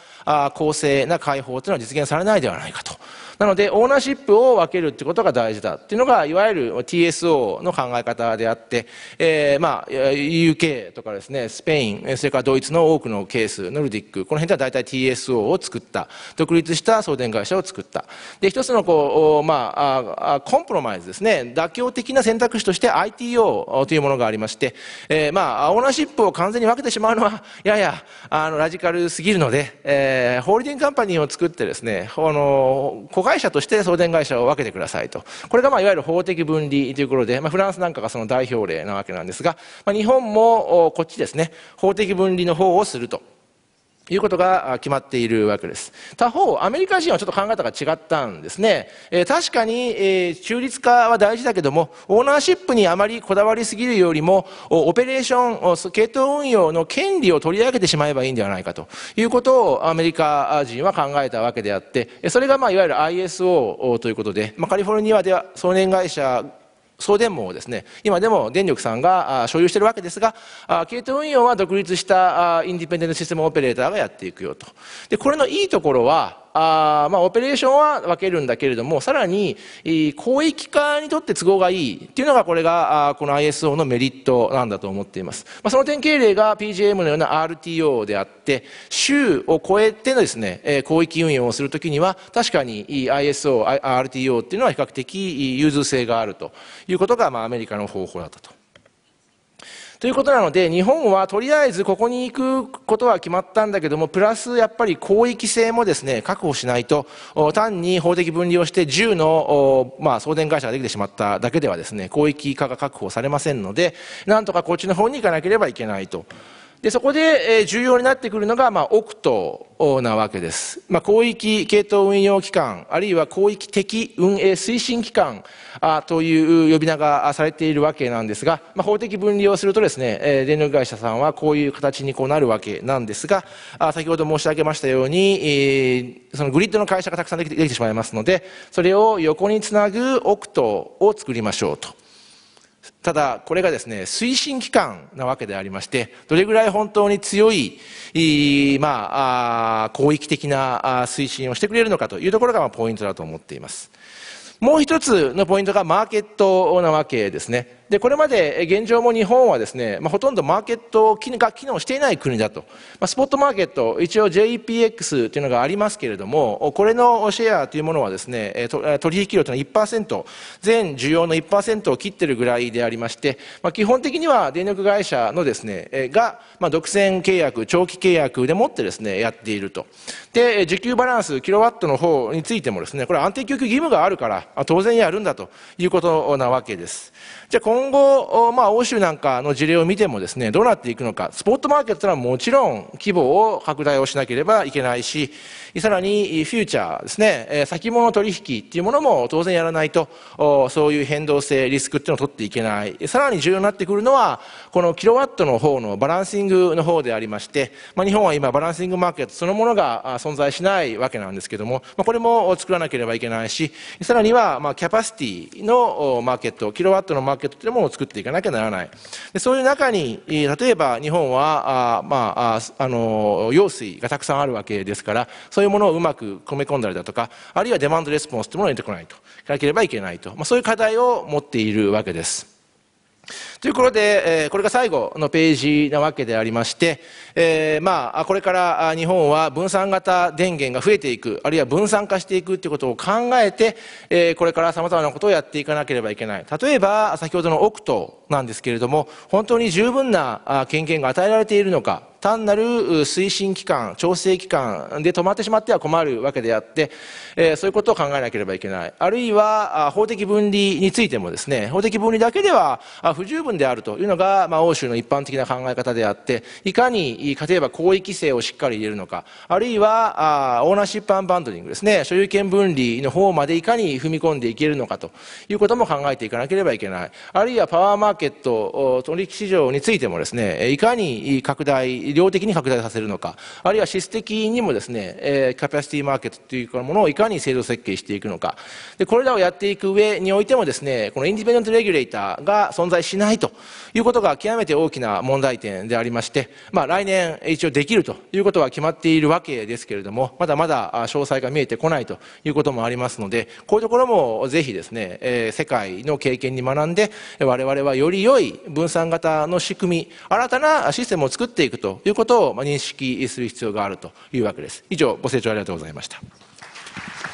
公正な開放というのは実現されないではないかとなので、オーナーシップを分けるってことが大事だっていうのが、いわゆる TSO の考え方であって、えー、まあ、UK とかですね、スペイン、それからドイツの多くのケース、ノルディック、この辺では大体 TSO を作った。独立した送電会社を作った。で、一つのこう、まあ、コンプロマイズですね、妥協的な選択肢として ITO というものがありまして、えー、まあ、オーナーシップを完全に分けてしまうのは、やや、あの、ラジカルすぎるので、えー、ホールディングカンパニーを作ってですね、あの、会社として送電会社を分けてくださいとこれがまあいわゆる法的分離ということで、まあ、フランスなんかがその代表例なわけなんですが、まあ、日本もこっちですね法的分離の方をすると。いうことが決まっているわけです。他方、アメリカ人はちょっと考え方が違ったんですね。えー、確かに、えー、中立化は大事だけども、オーナーシップにあまりこだわりすぎるよりも、オペレーション、系統運用の権利を取り上げてしまえばいいんではないかということをアメリカ人は考えたわけであって、それが、まあ、いわゆる ISO ということで、まあ、カリフォルニアでは、送年会社送電網をですね、今でも電力さんが所有しているわけですが、系統運用は独立したインディペンデントシステムオペレーターがやっていくよと。で、これのいいところは、あまあ、オペレーションは分けるんだけれども、さらに、広域化にとって都合がいいっていうのが、これが、この ISO のメリットなんだと思っています。まあ、その典型例が PGM のような RTO であって、州を超えてのですね、広域運用をするときには、確かに ISO、RTO っていうのは比較的融通性があるということが、まあ、アメリカの方法だったと。ということなので、日本はとりあえずここに行くことは決まったんだけども、プラスやっぱり広域性もですね、確保しないと、単に法的分離をして10の、まあ、送電会社ができてしまっただけではですね、広域化が確保されませんので、なんとかこっちの方に行かなければいけないと。でそこで重要になってくるのが、まあ、オクトなわけです、まあ、広域系統運用機関あるいは広域的運営推進機関あという呼び名がされているわけなんですが、まあ、法的分離をするとですね、え電力会社さんはこういう形にこうなるわけなんですがあ先ほど申し上げましたように、えー、そのグリッドの会社がたくさんできてできてしまいますのでそれを横につなぐオクトを作りましょうと。ただ、これがですね、推進機関なわけでありまして、どれぐらい本当に強い、まあ、広域的な推進をしてくれるのかというところがポイントだと思っています。もう一つのポイントがマーケットなわけですね。で、これまで現状も日本はですね、まあ、ほとんどマーケットが機能していない国だと。まあ、スポットマーケット、一応 JEPX というのがありますけれども、これのシェアというものはですね、取引量というのは1%、全需要の1%を切ってるぐらいでありまして、まあ、基本的には電力会社のですね、が、まあ、独占契約、長期契約でもってですね、やっていると。で、需給バランス、キロワットの方についてもですね、これ安定供給義務があるから、当然やるんだということなわけです。じゃあ今後、まあ、欧州なんかの事例を見てもですね、どうなっていくのか。スポットマーケットはもちろん規模を拡大をしなければいけないし、さらにフューチャーですね、先物取引っていうものも当然やらないと、そういう変動性、リスクっていうのを取っていけない。さらに重要になってくるのは、このキロワットの方のバランシングの方でありまして、まあ、日本は今バランシングマーケットそのものが存在しないわけなんですけども、まあ、これも作らなければいけないし、さらには、まキャパシティのマーケット、キロワットのマーケットっていうものを作っていかなきゃならない。でそういう中に、例えば日本は、あまあ、あの、用水がたくさんあるわけですから、そういうものをうまく込め込んだりだとか、あるいはデマンドレスポンスというものを入れてこないと、いかなければいけないと、まあ、そういう課題を持っているわけです。ということで、えー、これが最後のページなわけでありまして、えー、まあ、これから日本は分散型電源が増えていく、あるいは分散化していくということを考えて、えー、これから様々なことをやっていかなければいけない。例えば、先ほどのオクトなんですけれども、本当に十分な権限が与えられているのか、単なる推進機関、調整機関で止まってしまっては困るわけであって、えー、そういうことを考えなければいけない。あるいは、法的分離についてもですね、法的分離だけでは不十分分であるというのが、まあ、欧州の一般的な考え方であって、いかに、例えば広域規制をしっかり入れるのか、あるいは、あオーナーシップアンバンドリングですね、所有権分離の方までいかに踏み込んでいけるのかということも考えていかなければいけない。あるいはパワーマーケット、取引市場についてもですね、いかに拡大、量的に拡大させるのか、あるいは質的にもですね、キャパシティマーケットというものをいかに制度設計していくのか。で、これらをやっていく上においてもですね、このインディペンデントレギュレーターが存在しないということが極めて大きな問題点でありまして、まあ、来年一応できるということは決まっているわけですけれども、まだまだ詳細が見えてこないということもありますので、こういうところもぜひですね、えー、世界の経験に学んで、我々はより良い分散型の仕組み、新たなシステムを作っていくということを認識する必要があるというわけです。以上、ご清聴ありがとうございました。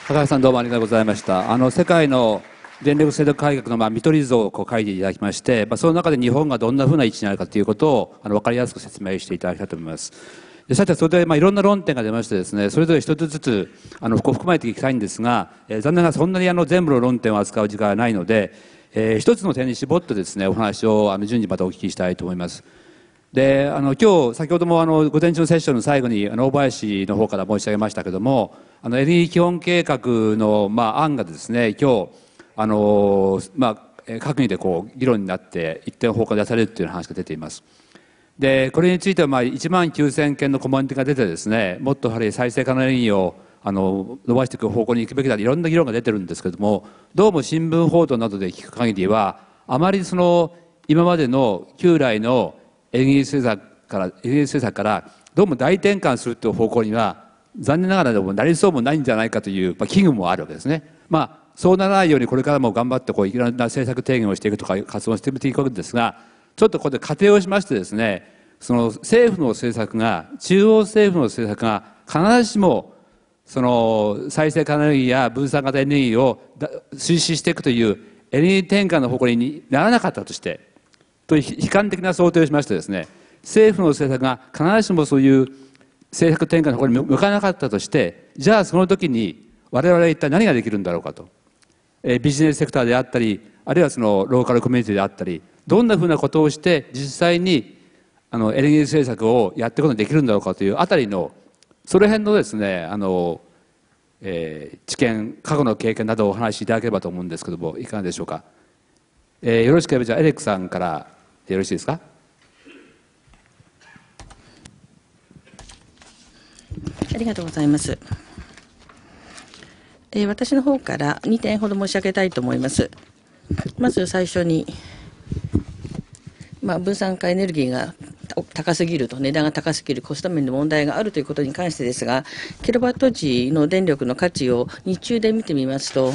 高橋さんどうもありがとうございました。あの世界の電力制度改革のまあ見取り図をこう書いていただきまして、まあ、その中で日本がどんなふうな位置にあるかということをあの分かりやすく説明していただきたいと思います。でさて、それでまあいろんな論点が出ましてですね、それぞれ一つずつあの含まれていきたいんですが、えー、残念ながらそんなにあの全部の論点を扱う時間はないので、えー、一つの点に絞ってですね、お話をあの順次またお聞きしたいと思います。で、あの今日先ほどもあの午前中のセッションの最後にあの大林の方から申し上げましたけども、あのエネルギー基本計画のまあ案がですね、今日あのまあ、閣議でこう議論になって一点放課出されるという話が出ています。でこれについてはまあ1万9000件のコマンィが出てですねもっとやはり再生可能エネルギーをあの伸ばしていく方向に行くべきだいろんな議論が出てるんですけどもどうも新聞報道などで聞く限りはあまりその今までの旧来のエネルギー政策から政策からどうも大転換するという方向には残念ながらでもなりそうもないんじゃないかという、まあ、危惧もあるわけですね。まあそうならないようにこれからも頑張ってこういろんな政策提言をしていくとか活動してみていくんですがちょっとここで仮定をしましてですねその政府の政策が中央政府の政策が必ずしもその再生可能エネルギーや分散型エネルギーを推進していくというエネルギー転換の誇りにならなかったとしてという悲観的な想定をしましてですね政府の政策が必ずしもそういう政策転換の誇りに向かなかったとしてじゃあその時に我々は一体何ができるんだろうかと。えビジネスセクターであったり、あるいはそのローカルコミュニティであったり、どんなふうなことをして実際にあのエネルギー政策をやっていくことができるんだろうかというあたりの、その辺のですね、あの、えー、知見、過去の経験などをお話しいただければと思うんですけども、いかがでしょうか。えー、よろしければじゃあエレックさんからよろしいですか。ありがとうございます。え私の方から2点ほど申し上げたいと思います。まず最初に、まあ、分散化エネルギーが高すぎると値段が高すぎるコスト面で問題があるということに関してですがキロワット時の電力の価値を日中で見てみますと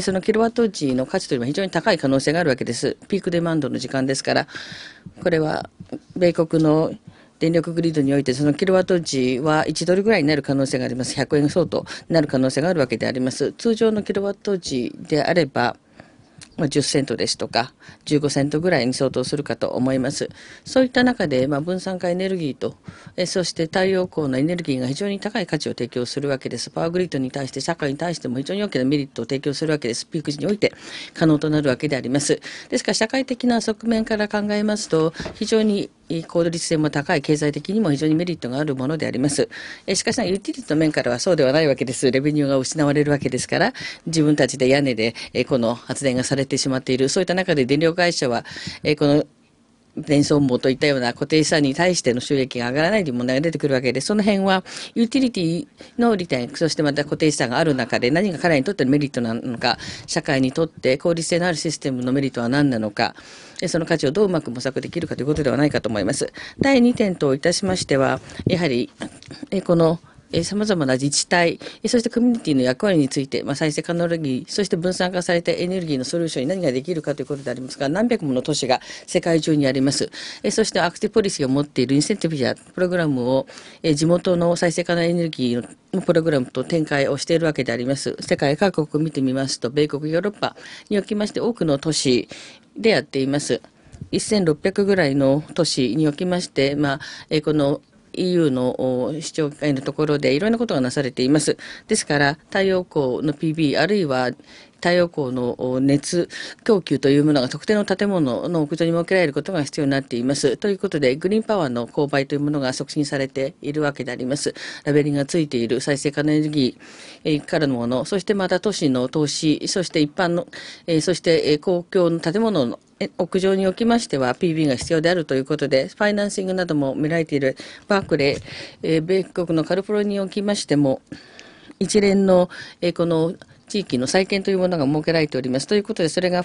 そのキロワット時の価値というのは非常に高い可能性があるわけですピークデマンドの時間ですからこれは米国の電力グリッドにおいてそのキロワット時は1ドルぐらいになる可能性があります100円相当になる可能性があるわけであります通常のキロワット時であればまあ、10セントですとか15セントぐらいに相当するかと思いますそういった中で、まあ、分散化エネルギーとえそして太陽光のエネルギーが非常に高い価値を提供するわけですパワーグリッドに対して社会に対しても非常に大きなメリットを提供するわけですピーク時において可能となるわけでありますですから社会的な側面から考えますと非常に効率性も高い、経済的にも非常にメリットがあるものであります。えしかしユーティリティの面からはそうではないわけです。レベニューが失われるわけですから、自分たちで屋根で、えこの発電がされてしまっている。そういった中で電力会社は、えこの電損網といったような固定資産に対しての収益が上がらないという問題が出てくるわけで、その辺はユーティリティの利点、そしてまた固定資産がある中で何が彼らにとってのメリットなのか、社会にとって効率性のあるシステムのメリットは何なのか、その価値をどううまく模索できるかということではないかと思います。第2点といたしましては、やはり、この、さまざまな自治体、そしてコミュニティの役割について、まあ、再生可能エネルギー、そして分散化されたエネルギーのソリューションに何ができるかということでありますが、何百もの都市が世界中にあります。そしてアクティブポリシーを持っているインセンティブやプログラムを地元の再生可能エネルギーのプログラムと展開をしているわけであります。世界各国を見てみますと、米国、ヨーロッパにおきまして多くの都市でやっています。1600ぐらいの都市におきまして、まあ、この EU の市長会のところでいろんなことがなされています。ですから、太陽光の PV あるいは太陽光の熱供給というものが特定の建物の屋上に設けられることが必要になっています。ということで、グリーンパワーの購買というものが促進されているわけであります。ラベリングがついている再生可能エネルギーからのもの、そしてまた都市の投資、そして一般の、そして公共の建物の屋上におきましては p v が必要であるということで、ファイナンシングなども見られているバークレー、米国のカルプロにおきましても、一連の、この地域の再建というものが設けられております。ということで、それが、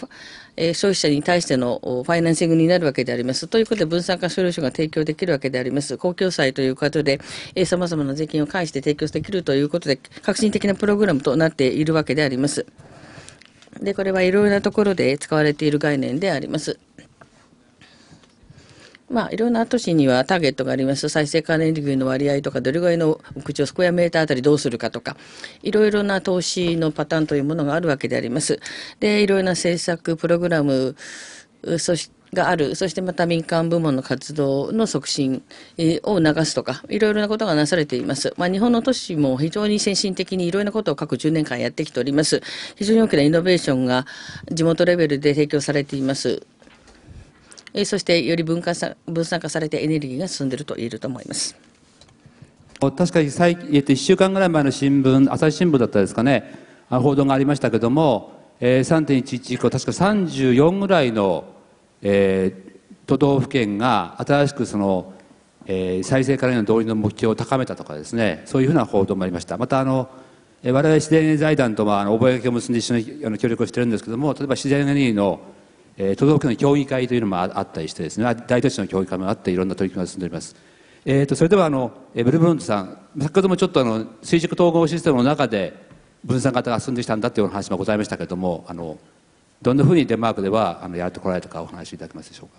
えー、消費者に対してのファイナンシングになるわけであります。ということで、分散化所有所が提供できるわけであります。公共債ということで、えー、様々な税金を介して提供できるということで、革新的なプログラムとなっているわけであります。で、これはいろいろなところで使われている概念であります。まあ、いろんな都市にはターゲットがあります再生可能エネルギーの割合とかどれぐらいの口をスクエアメーターあたりどうするかとかいろいろな投資のパターンというものがあるわけでありますでいろいろな政策プログラムそしがある、そしてまた民間部門の活動の促進を促すとか、いろいろなことがなされています。まあ、日本の都市も非常に先進的にいろいろなことを各10年間やってきております。非常に大きなイノベーションが地元レベルで提供されています。えそしてより分化さ分散化されてエネルギーが進んでいると言えると思います。確かに最、えっと、1週間ぐらい前の新聞、朝日新聞だったですかね、報道がありましたけども、えー、3.11以降、確か34ぐらいの、えー、都道府県が新しくその、えー、再生からの導入の目標を高めたとかですね、そういうふうな報道もありました。またあの、我々自然財団とは、あの、覚書を結んで一緒にの協力をしてるんですけども、例えば自然エネルギーのえー、都道府県の協議会というのもあったりしてですね大都市の協議会もあっていろんな取り組みが進んでおります。えーと、それではあのえブルボンドさん先ほどもちょっとあの垂直統合システムの中で分散型が進んできたんだっていう話もございましたけれどもあのどんなふうにデンマークではあのやってこられたかお話しいただけますでしょ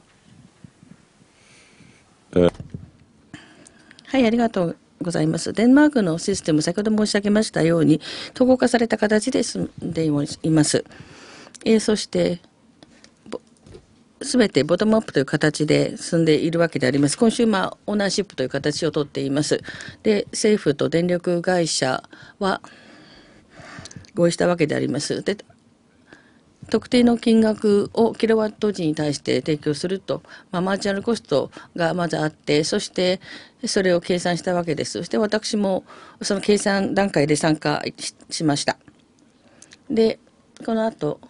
うか。はいありがとうございます。デンマークのシステム、先ほど申し上げましたように、統合化された形で進んでいます。えー、そして、すべてボトムアップという形で進んでいるわけであります。今週、まあ、オーナーシップという形をとっています。で、政府と電力会社は合意したわけであります。で、特定の金額をキロワット時に対して提供すると、まあ、マーチャルコストがまずあって、そしてそれを計算したわけです。そして私もその計算段階で参加しました。で、この後、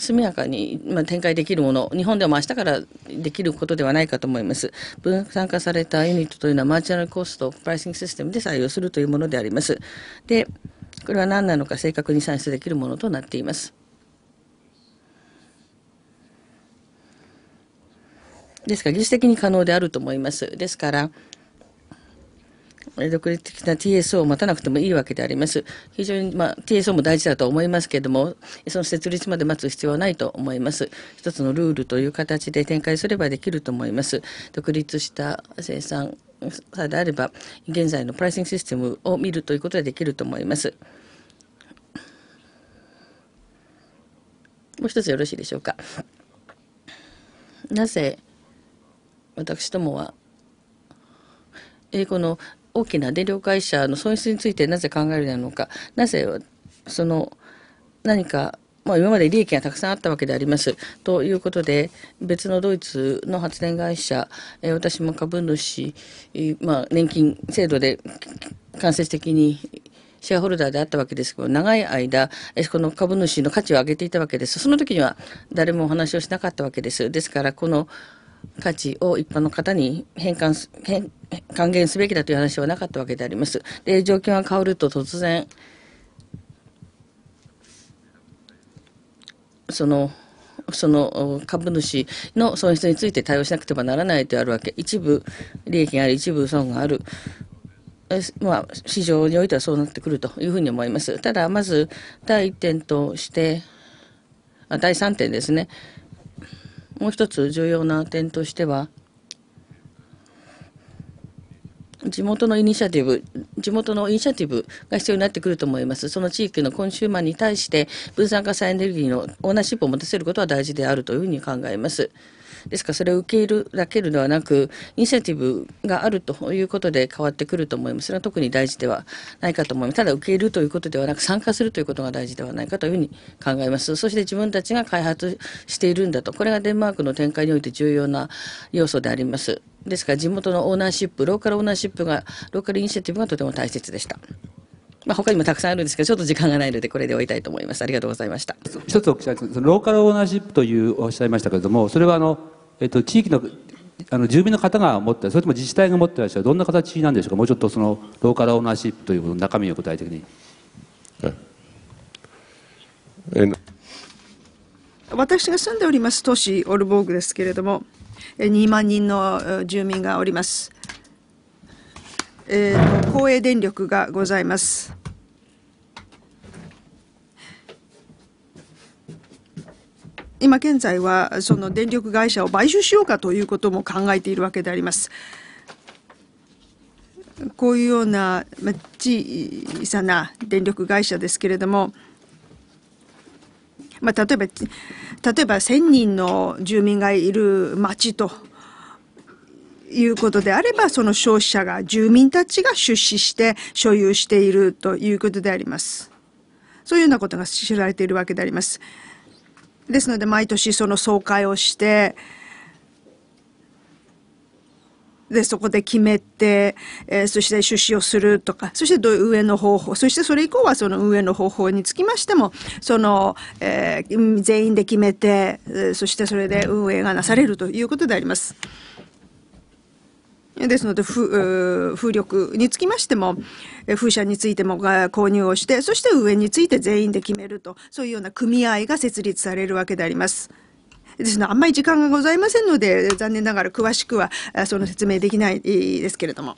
速やかに、まあ、展開できるもの、日本でも明日からできることではないかと思います。分散化されたユニットというのはマーチャルコスト、プライシングシステムで採用するというものであります。で、これは何なのか正確に算出できるものとなっています。ですから技術的に可能であると思います。ですから、独立的な TSO を待たなくてもいいわけであります。非常に、まあ、TSO も大事だと思いますけれども、その設立まで待つ必要はないと思います。一つのルールという形で展開すればできると思います。独立した生産さであれば、現在のプライシングシステムを見るということはできると思います。もう一つよろしいでしょうか。なぜ私どもは英語の大きな電力会社の損失についてなぜ考えるのか、なぜその何かまあ、今まで利益がたくさんあったわけであります。ということで、別のドイツの発電会社、え私も株主、まあ、年金制度で間接的にシェアホルダーであったわけですけど、長い間、この株主の価値を上げていたわけです。その時には誰もお話をしなかったわけです。ですから、この価値を一般の方に返還返還元すべきだという話はなかったわけであります。で状況が変わると突然そのその株主の損失について対応しなくてはならないとあるわけ一部利益がある一部損がある。まあ、市場においてはそうなってくるというふうに思います。ただ、まず第1点として、あ第3点ですね。もう一つ重要な点としては、地元のイニシアティブ、地元のイニシアティブが必要になってくると思います。その地域のコンシューマーに対して分散化さエネルギーのオーナーシップを持たせることは大事であるというふうに考えます。ですからそれを受け入れだけるのはなく、インセンティブがあるということで変わってくると思います。それは特に大事ではないかと思います。ただ受け入れるということではなく、参加するということが大事ではないかというふうに考えます。そして自分たちが開発しているんだと。これがデンマークの展開において重要な要素であります。ですから地元のオーナーシップ、ローカルオーナーシップが、ローカルインセンティブがとても大切でした。まあ、他にもたくさんあるんですけど、ちょっと時間がないので、これで終わりたいと思います。ありがとうございました。一つお聞きしたいです。ローカルオーナーシップというおっしゃいましたけれども、それはあの、えっと、地域のあの住民の方が持ってそれとも自治体が持ってらっしゃるどんな形なんでしょうかもうちょっとそのローカルオーナーシップという中身を具体的に。私が住んでおります都市オルボーグですけれども2万人の住民がおります、えー、公営電力がございます今現在はその電力会社を買収しようかということも考えているわけであります。こういうような小さな電力会社ですけれども、まあ、例えば例えば1,000人の住民がいる町ということであればその消費者が住民たちが出資して所有しているということであります。そういうようなことが知られているわけであります。ですので、毎年その総会をして、で、そこで決めて、えー、そして出資をするとか、そしてどういう運営の方法、そしてそれ以降はその運営の方法につきましても、その、えー、全員で決めて、そしてそれで運営がなされるということであります。ですので、風力につきましても、風車についても購入をして、そして運営について全員で決めると、そういうような組合が設立されるわけであります。ですのあんまり時間がございませんので、残念ながら詳しくはその説明できないですけれども。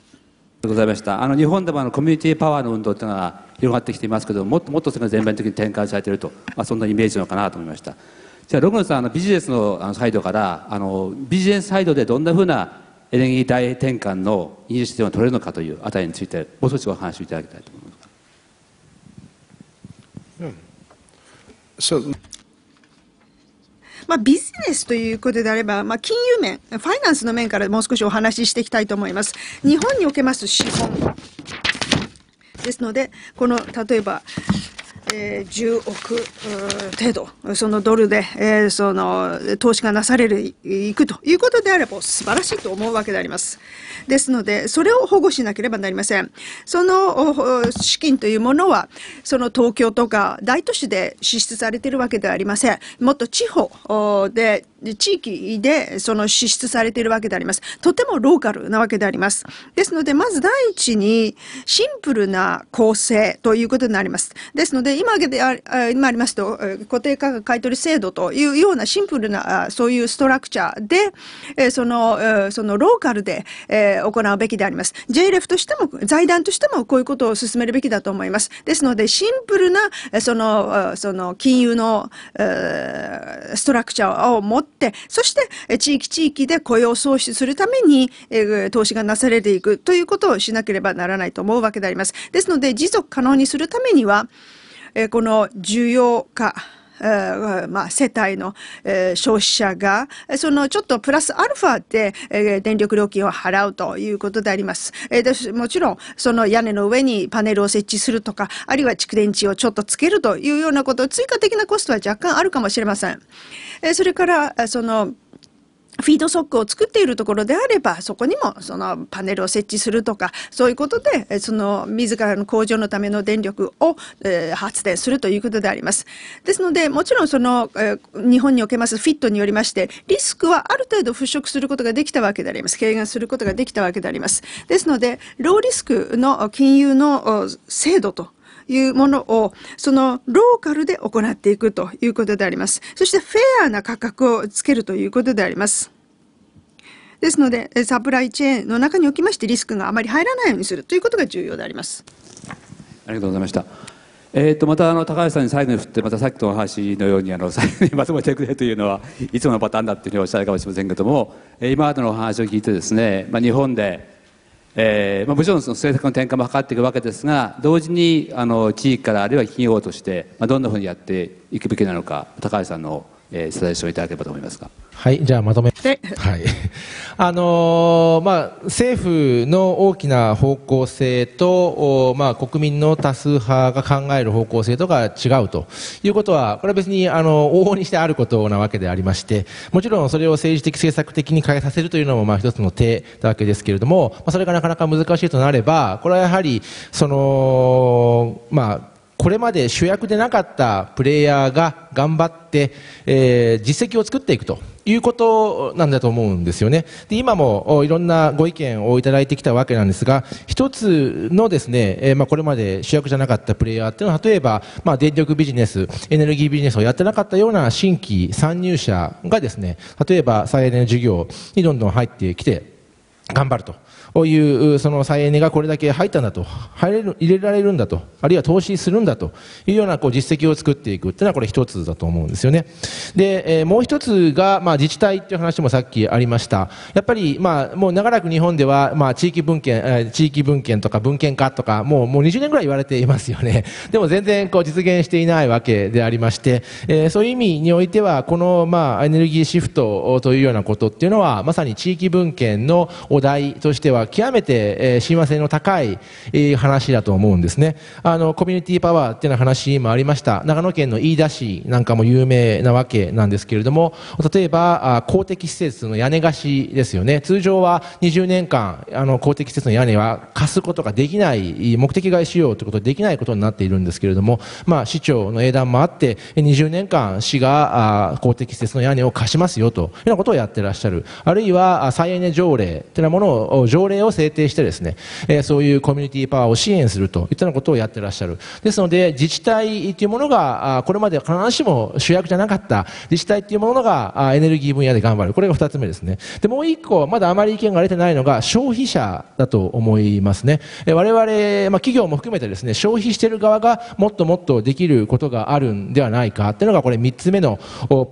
ございましたあの日本でもあのコミュニティパワーの運動というのが広がってきていますけどもっともっとそれが全面的に展開されていると、まあ、そんなイメージなのかなと思いましたじゃあログノさんあのビジネスのサイドからあのビジネスサイドでどんなふうなエネルギー大転換の技術点は取れるのかというあたりについてもう少しお話をいただきたいと思います。まあ、ビジネスということであれば、まあ、金融面、ファイナンスの面からもう少しお話ししていきたいと思います。日本におけます資本。ですので、この、例えば、え10億程度、そのドルで、えその投資がなされる、いくということであれば素晴らしいと思うわけであります。ですので、それを保護しなければなりません。その資金というものは、その東京とか大都市で支出されているわけではありません。もっと地方で地域でその支出されているわけであります。とてもローカルなわけであります。ですので、まず第一にシンプルな構成ということになります。ですので、今であ今ありますと、固定価格買取制度というようなシンプルなそういうストラクチャーで、その、そのローカルで行うべきであります。JLF としても、財団としてもこういうことを進めるべきだと思います。ですので、シンプルな、その、その金融のストラクチャーを持って、そして、地域地域で雇用を創出するために、え投資がなされていくということをしなければならないと思うわけであります。ですので、持続可能にするためには、えこの需要化、まあ、世帯の、えー、消費者が、そのちょっとプラスアルファで、えー、電力料金を払うということであります。えー、もちろん、その屋根の上にパネルを設置するとか、あるいは蓄電池をちょっとつけるというようなこと、追加的なコストは若干あるかもしれません。えー、それから、その、フィードソックを作っているところであれば、そこにもそのパネルを設置するとか、そういうことで、その自らの向上のための電力を、えー、発電するということであります。ですので、もちろんその、えー、日本におけますフィットによりまして、リスクはある程度払拭することができたわけであります。軽減することができたわけであります。ですので、ローリスクの金融の制度というものを、そのローカルで行っていくということであります。そしてフェアな価格をつけるということであります。ですので、サプライチェーンの中におきましてリスクがあまり入らないようにするということが重要であります。ありがとうございました。えーと、またあの高橋さんに最後に振ってまたさっきのお話のようにあの最後にまとめてくれというのはいつものパターンだっていうふうにおっしゃるかもしれませんけれども今までのお話を聞いてですね、まあ、日本でえーまあ、もちろんその政策の転換も図っていくわけですが同時にあの地域からあるいは企業として、まあ、どんなふうにやっていくべきなのか高橋さんのえー、スタていただければと思いますが。はい、じゃあまとめて、はい、あのー、まあ政府の大きな方向性とまあ国民の多数派が考える方向性とが違うということはこれは別にあの往々にしてあることなわけでありまして、もちろんそれを政治的政策的に変えさせるというのもまあ一つの手なわけですけれども、まあそれがなかなか難しいとなれば、これはやはりそのまあこれまで主役でなかったプレイヤーが頑張って、えー、実績を作っていくということなんだと思うんですよね。で今もいろんなご意見をいただいてきたわけなんですが、一つのですね、えー、まあ、これまで主役じゃなかったプレイヤーっていうのは、例えば、まあ、電力ビジネス、エネルギービジネスをやってなかったような新規参入者がですね、例えば再エネの事業にどんどん入ってきて、頑張るというその再エネがこれだけ入ったんだと入れる入れられるんだとあるいは投資するんだというようなこう実績を作っていくというのはこれ一つだと思うんですよねで、えー、もう一つが、まあ、自治体という話もさっきありましたやっぱり、まあ、もう長らく日本では、まあ、地域文献、えー、地域文献とか文献化とかもうもう20年ぐらい言われていますよね でも全然こう実現していないわけでありまして、えー、そういう意味においてはこの、まあ、エネルギーシフトというようなことっていうのはまさに地域文献のお題としては極めて、え親和性の高い、話だと思うんですね。あの、コミュニティパワーっていうような話もありました。長野県の飯田市なんかも有名なわけなんですけれども、例えば、公的施設の屋根貸しですよね。通常は20年間、あの、公的施設の屋根は貸すことができない、目的外使用ということでできないことになっているんですけれども、まあ、市長の英断もあって、20年間市が公的施設の屋根を貸しますよというようなことをやってらっしゃる。あるいは、再エネ条例なものを条例を制定してですね、えそういうコミュニティパワーを支援するといったようなことをやってらっしゃるですので自治体というものがこれまで必ずしも主役じゃなかった自治体というものがエネルギー分野で頑張るこれが2つ目ですねでもう1個まだあまり意見が出てないのが消費者だと思いますね我々、まあ、企業も含めてですね消費している側がもっともっとできることがあるんではないかというのがこれ3つ目の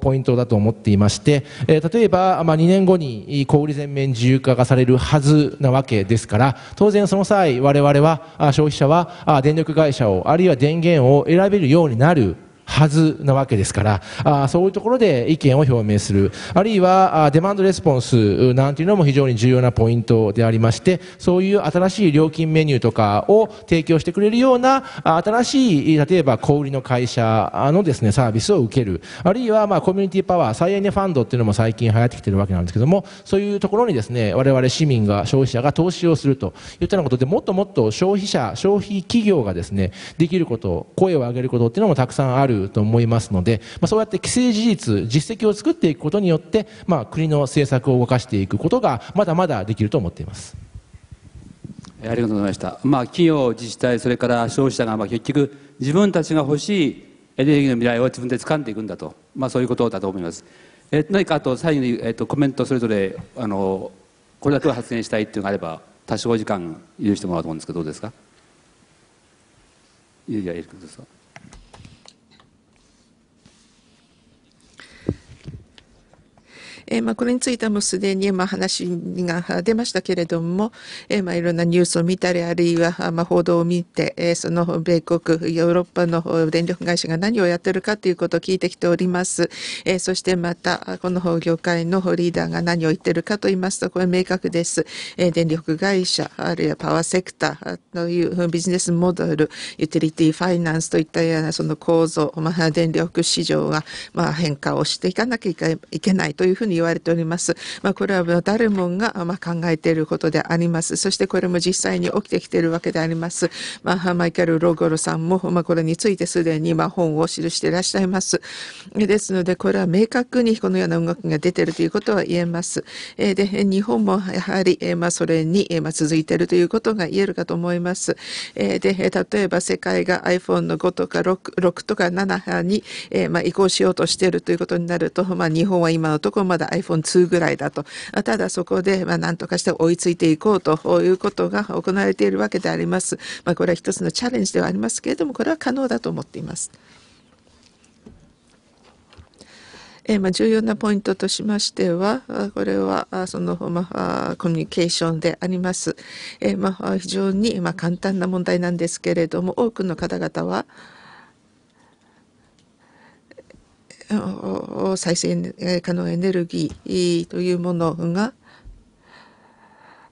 ポイントだと思っていまして例えば、まあ、2年後に小売全面自由化がされれるはずなわけですから当然その際我々は消費者は電力会社をあるいは電源を選べるようになるはずなわけですからあそういうところで意見を表明するあるいはデマンドレスポンスなんていうのも非常に重要なポイントでありましてそういう新しい料金メニューとかを提供してくれるような新しい例えば小売りの会社のですねサービスを受けるあるいはまあコミュニティパワー再エネファンドっていうのも最近流行ってきてるわけなんですけどもそういうところにですね我々市民が消費者が投資をするといったようなことでもっともっと消費者消費企業がですねできること声を上げることっていうのもたくさんあるると思いますので、まあ、そうやって既成事実、実績を作っていくことによって、まあ、国の政策を動かしていくことがまだまだできると思っています。ありがとうございました。まあ、企業、自治体、それから消費者が、まあ、結局、自分たちが欲しいエネルギーの未来を自分で掴んでいくんだと、まあ、そういうことだと思います。え何かあと、最後に、えっと、コメントそれぞれ、あの、これだけは発言したいっていうのがあれば、多少時間許してもらうと思うんですけど、どうですかいやいや、いですか。えー、まあ、これについてはもうすでに、まあ、話が出ましたけれども、えー、まあ、いろんなニュースを見たり、あるいは、まあ、報道を見て、えー、その米国、ヨーロッパの電力会社が何をやってるかということを聞いてきております。えー、そしてまた、この業界のリーダーが何を言ってるかと言いますと、これ明確です。えー、電力会社、あるいはパワーセクターというビジネスモデル、ユーティリティファイナンスといったようなその構造、まあ、電力市場が、まあ、変化をしていかなきゃいけないというふうに言われております。まあ、これは誰もが、ま考えていることであります。そしてこれも実際に起きてきているわけであります。まあ、マイケル・ロゴロさんも、まあ、これについてすでに、まあ本を記していらっしゃいます。ですので、これは明確にこのような動きが出ているということは言えます。で、日本もやはり、まあそれに、ま続いているということが言えるかと思います。で、例えば世界が iPhone の5とか 6, 6とか7に、ま移行しようとしているということになると、まあ、日本は今のところまだが iPhone2 ぐらいだと。ただそこで、まあ、何とかして追いついていこうということが行われているわけであります。まあ、これは一つのチャレンジではありますけれども、これは可能だと思っています。えまあ、重要なポイントとしましては、これはその、まあ、コミュニケーションであります。えまあ、非常に、まあ簡単な問題なんですけれども、多くの方々は、再生可能エネルギーというものが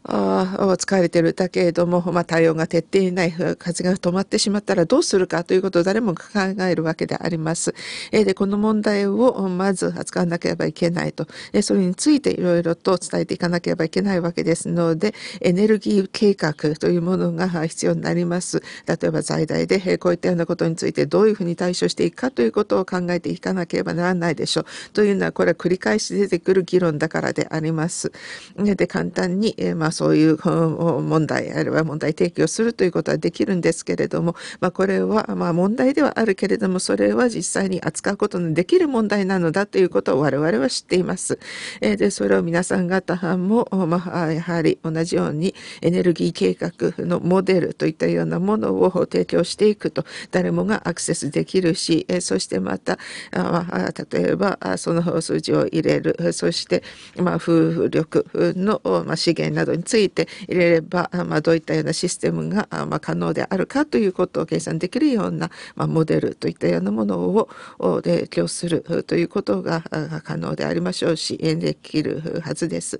疲れてるだけれども、まあ、対応が徹底ない風が止まってしまったらどうするかということを誰も考えるわけであります。えでこの問題をまず扱わなければいけないと、えそれについていろいろと伝えていかなければいけないわけですのでエネルギー計画というものが必要になります。例えば在来で、えこういったようなことについてどういうふうに対処していくかということを考えていかなければならないでしょう。というのはこれは繰り返し出てくる議論だからであります。で簡単に、えまあそういう問題あるいは問題提起をするということはできるんですけれども、まあ、これはまあ問題ではあるけれどもそれは実際に扱うことのできる問題なのだということを我々は知っています。えでそれを皆さん方も、まあ、やはり同じようにエネルギー計画のモデルといったようなものを提供していくと誰もがアクセスできるし、えそしてまたあ例えばその数字を入れるそして、まあ、風力の、まあ、資源などについて入れれば、まあ、どういったようなシステムが、まあ、可能であるかということを計算できるような、まあ、モデルといったようなものを提供するということが可能でありましょうしできるはずです。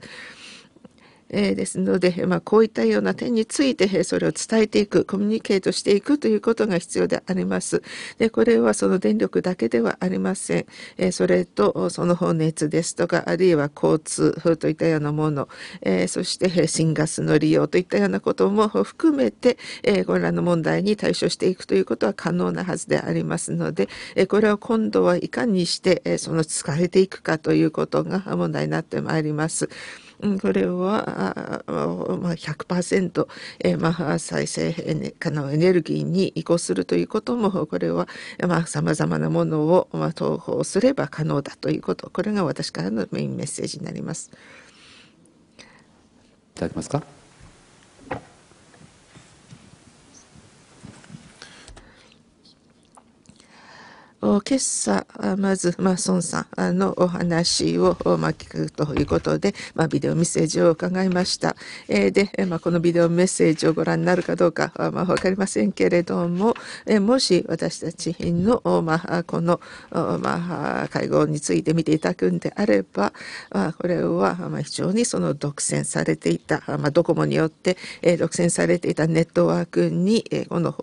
えー、ですので、まあ、こういったような点について、それを伝えていく、コミュニケートしていくということが必要であります。で、これはその電力だけではありません。えー、それと、その放熱ですとか、あるいは交通といったようなもの、えー、そして新ガスの利用といったようなことも含めて、えー、これらの問題に対処していくということは可能なはずでありますので、えー、これを今度はいかにして、えー、その使えていくかということが問題になってまいります。これは100%、えーまあ、再生可能エネルギーに移行するということもこれはさまざ、まなものを、まあ、統合すれば可能だということこれが私からのメインメッセージになります。いただけますか今朝、まず、まあ、孫さんのお話を、まあ、聞くということで、まあ、ビデオメッセージを伺いました。えー、で、まあ、このビデオメッセージをご覧になるかどうか、まあ、わかりませんけれども、えもし私たちの、まあ、この、まあ、会合について見ていただくんであれば、まあ、これは、まあ、非常にその独占されていた、まあ、ドコモによって、え独占されていたネットワークに、えこの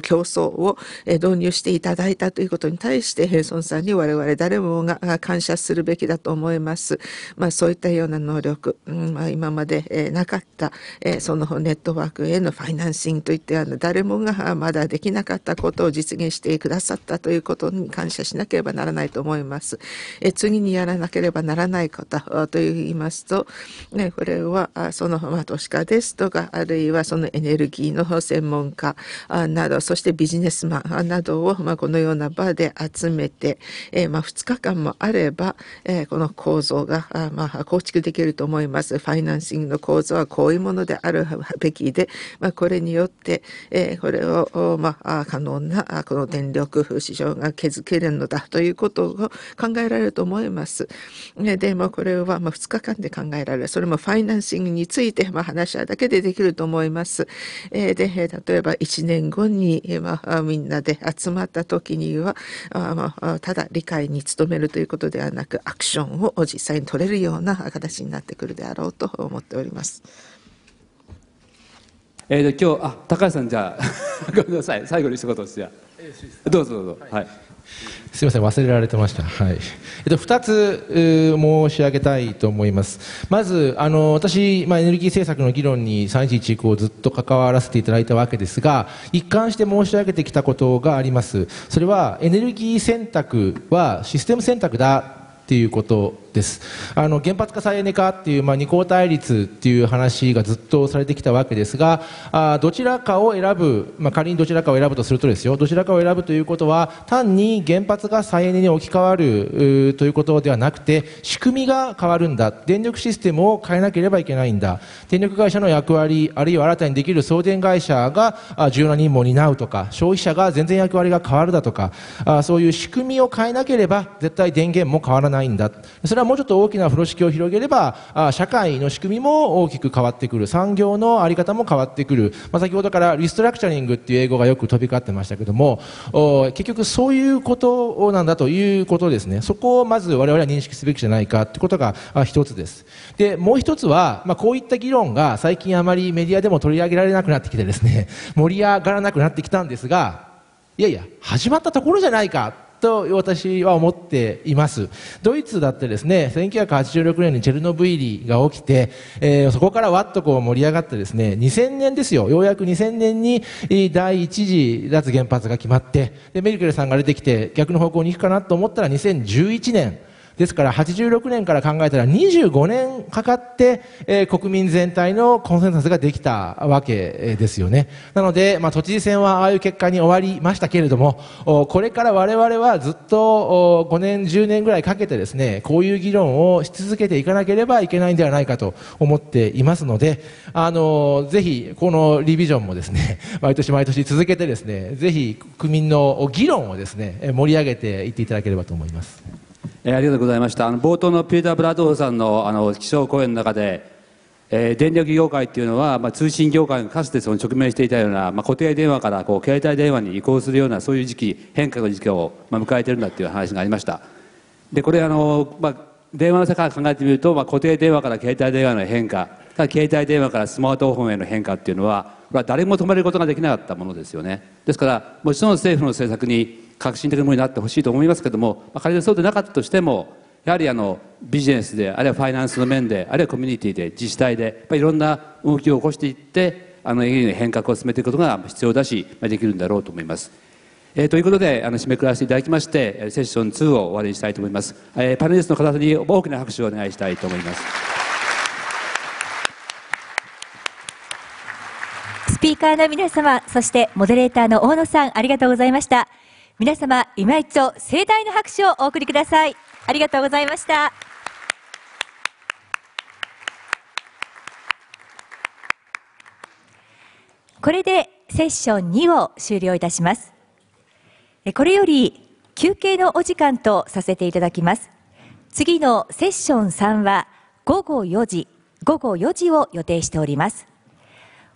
競争を導入していただいたということに対してヘルソンさんに我々誰もが感謝するべきだと思います。まあそういったような能力、うんまあ、今まで、えー、なかった、えー、そのネットワークへのファイナンシングといってあの誰もがまだできなかったことを実現してくださったということに感謝しなければならないと思います。えー、次にやらなければならないことと言いますと、ね、これはその、まあ、都市化ですとかあるいはそのエネルギーの専門家などそしてビジネスマンなどを、まあ、このような場で集めて、えー、まあ、2日間もあれば、えー、この構造が、あまあ、構築できると思います。ファイナンシングの構造はこういうものであるべきで、まあ、これによって、えー、これを、まあ、可能な、この電力市場が築けるのだということを考えられると思います。で、まこれは、ま2日間で考えられる。それもファイナンシングについて、話し合うだけでできると思います。で、例えば1年後に、まあ、みんなで集まった時には、あただ理解に努めるということではなくアクションを実際に取れるような形になってくるであろうと思っております。えー、今日あ高橋さんじゃあ ごめんなさい最後に一言じゃどうぞどうぞはい、はいすみません、忘れられてました。はい。えっと、2つ、申し上げたいと思います。まず、あの、私、まあ、エネルギー政策の議論に311以降ずっと関わらせていただいたわけですが、一貫して申し上げてきたことがあります。それは、エネルギー選択はシステム選択だっていうことです。あの原発化再エネ化っていう、まあ、二項対立っていう話がずっとされてきたわけですがあどちらかを選ぶ、まあ、仮にどちらかを選ぶとするとですよどちらかを選ぶということは単に原発が再エネに置き換わるということではなくて仕組みが変わるんだ電力システムを変えなければいけないんだ電力会社の役割あるいは新たにできる送電会社が重要な任務を担うとか消費者が全然役割が変わるだとかあそういう仕組みを変えなければ絶対電源も変わらないんだそれはもうちょっと大きな風呂敷を広げればあ社会の仕組みも大きく変わってくる産業の在り方も変わってくる、まあ、先ほどからリストラクチャリングっていう英語がよく飛び交ってましたけども結局そういうことなんだということですねそこをまず我々は認識すべきじゃないかということが一つですでもう一つは、まあ、こういった議論が最近あまりメディアでも取り上げられなくなってきてですね盛り上がらなくなってきたんですがいやいや始まったところじゃないかと私は思っています。ドイツだってですね、1986年にチェルノブイリが起きて、えー、そこからわっとこう盛り上がってですね、2000年ですよ、ようやく2000年に第1次脱原発が決まって、で、メルケルさんが出てきて逆の方向に行くかなと思ったら2011年、ですから86年から考えたら25年かかって、えー、国民全体のコンセンサスができたわけですよね。なので、まあ、都知事選はああいう結果に終わりましたけれども、これから我々はずっと5年、10年ぐらいかけてですね、こういう議論をし続けていかなければいけないんではないかと思っていますので、あのー、ぜひこのリビジョンもですね、毎年毎年続けてですね、ぜひ国民の議論をですね、盛り上げていっていただければと思います。えー、ありがとうございましたあの冒頭のピーター・ブラッドホさんのあの気象講演の中で、えー、電力業界っていうのは、まあ、通信業界がかつてその直面していたような、まあ、固定電話からこう携帯電話に移行するようなそういう時期変化の時期を、まあ、迎えてるんだっていう話がありましたでこれあの、まあ、電話の世界考えてみると、まあ、固定電話から携帯電話の変化携帯電話からスマートフォンへの変化っていうのはこれは誰も止めることができなかったものですよねですからもちろん政府の政策に革新的なものになってほしいと思いますけども、ま仮にそうでなかったとしてもやはりあのビジネスであるいはファイナンスの面であるいはコミュニティで自治体でやっぱりいろんな動きを起こしていってあのの変革を進めていくことが必要だし、まできるんだろうと思います。えー、ということであの締めくくらせていただきましてセッション2を終わりにしたいと思います、えー、パネリストの方に大きな拍手をお願いしたいと思いますスピーカーの皆様そしてモデレーターの大野さんありがとうございました皆様、今一丁盛大な拍手をお送りください。ありがとうございました。これでセッション2を終了いたします。これより休憩のお時間とさせていただきます。次のセッション3は午後4時、午後4時を予定しております。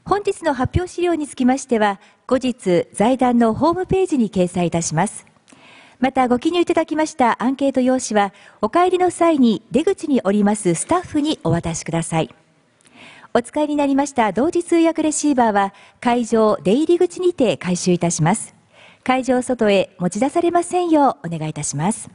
本日の発表資料につきましては、後日、財団のホームページに掲載いたします。また、ご記入いただきましたアンケート用紙は、お帰りの際に出口におりますスタッフにお渡しください。お使いになりました同時通訳レシーバーは、会場出入り口にて回収いたします。会場外へ持ち出されませんようお願いいたします。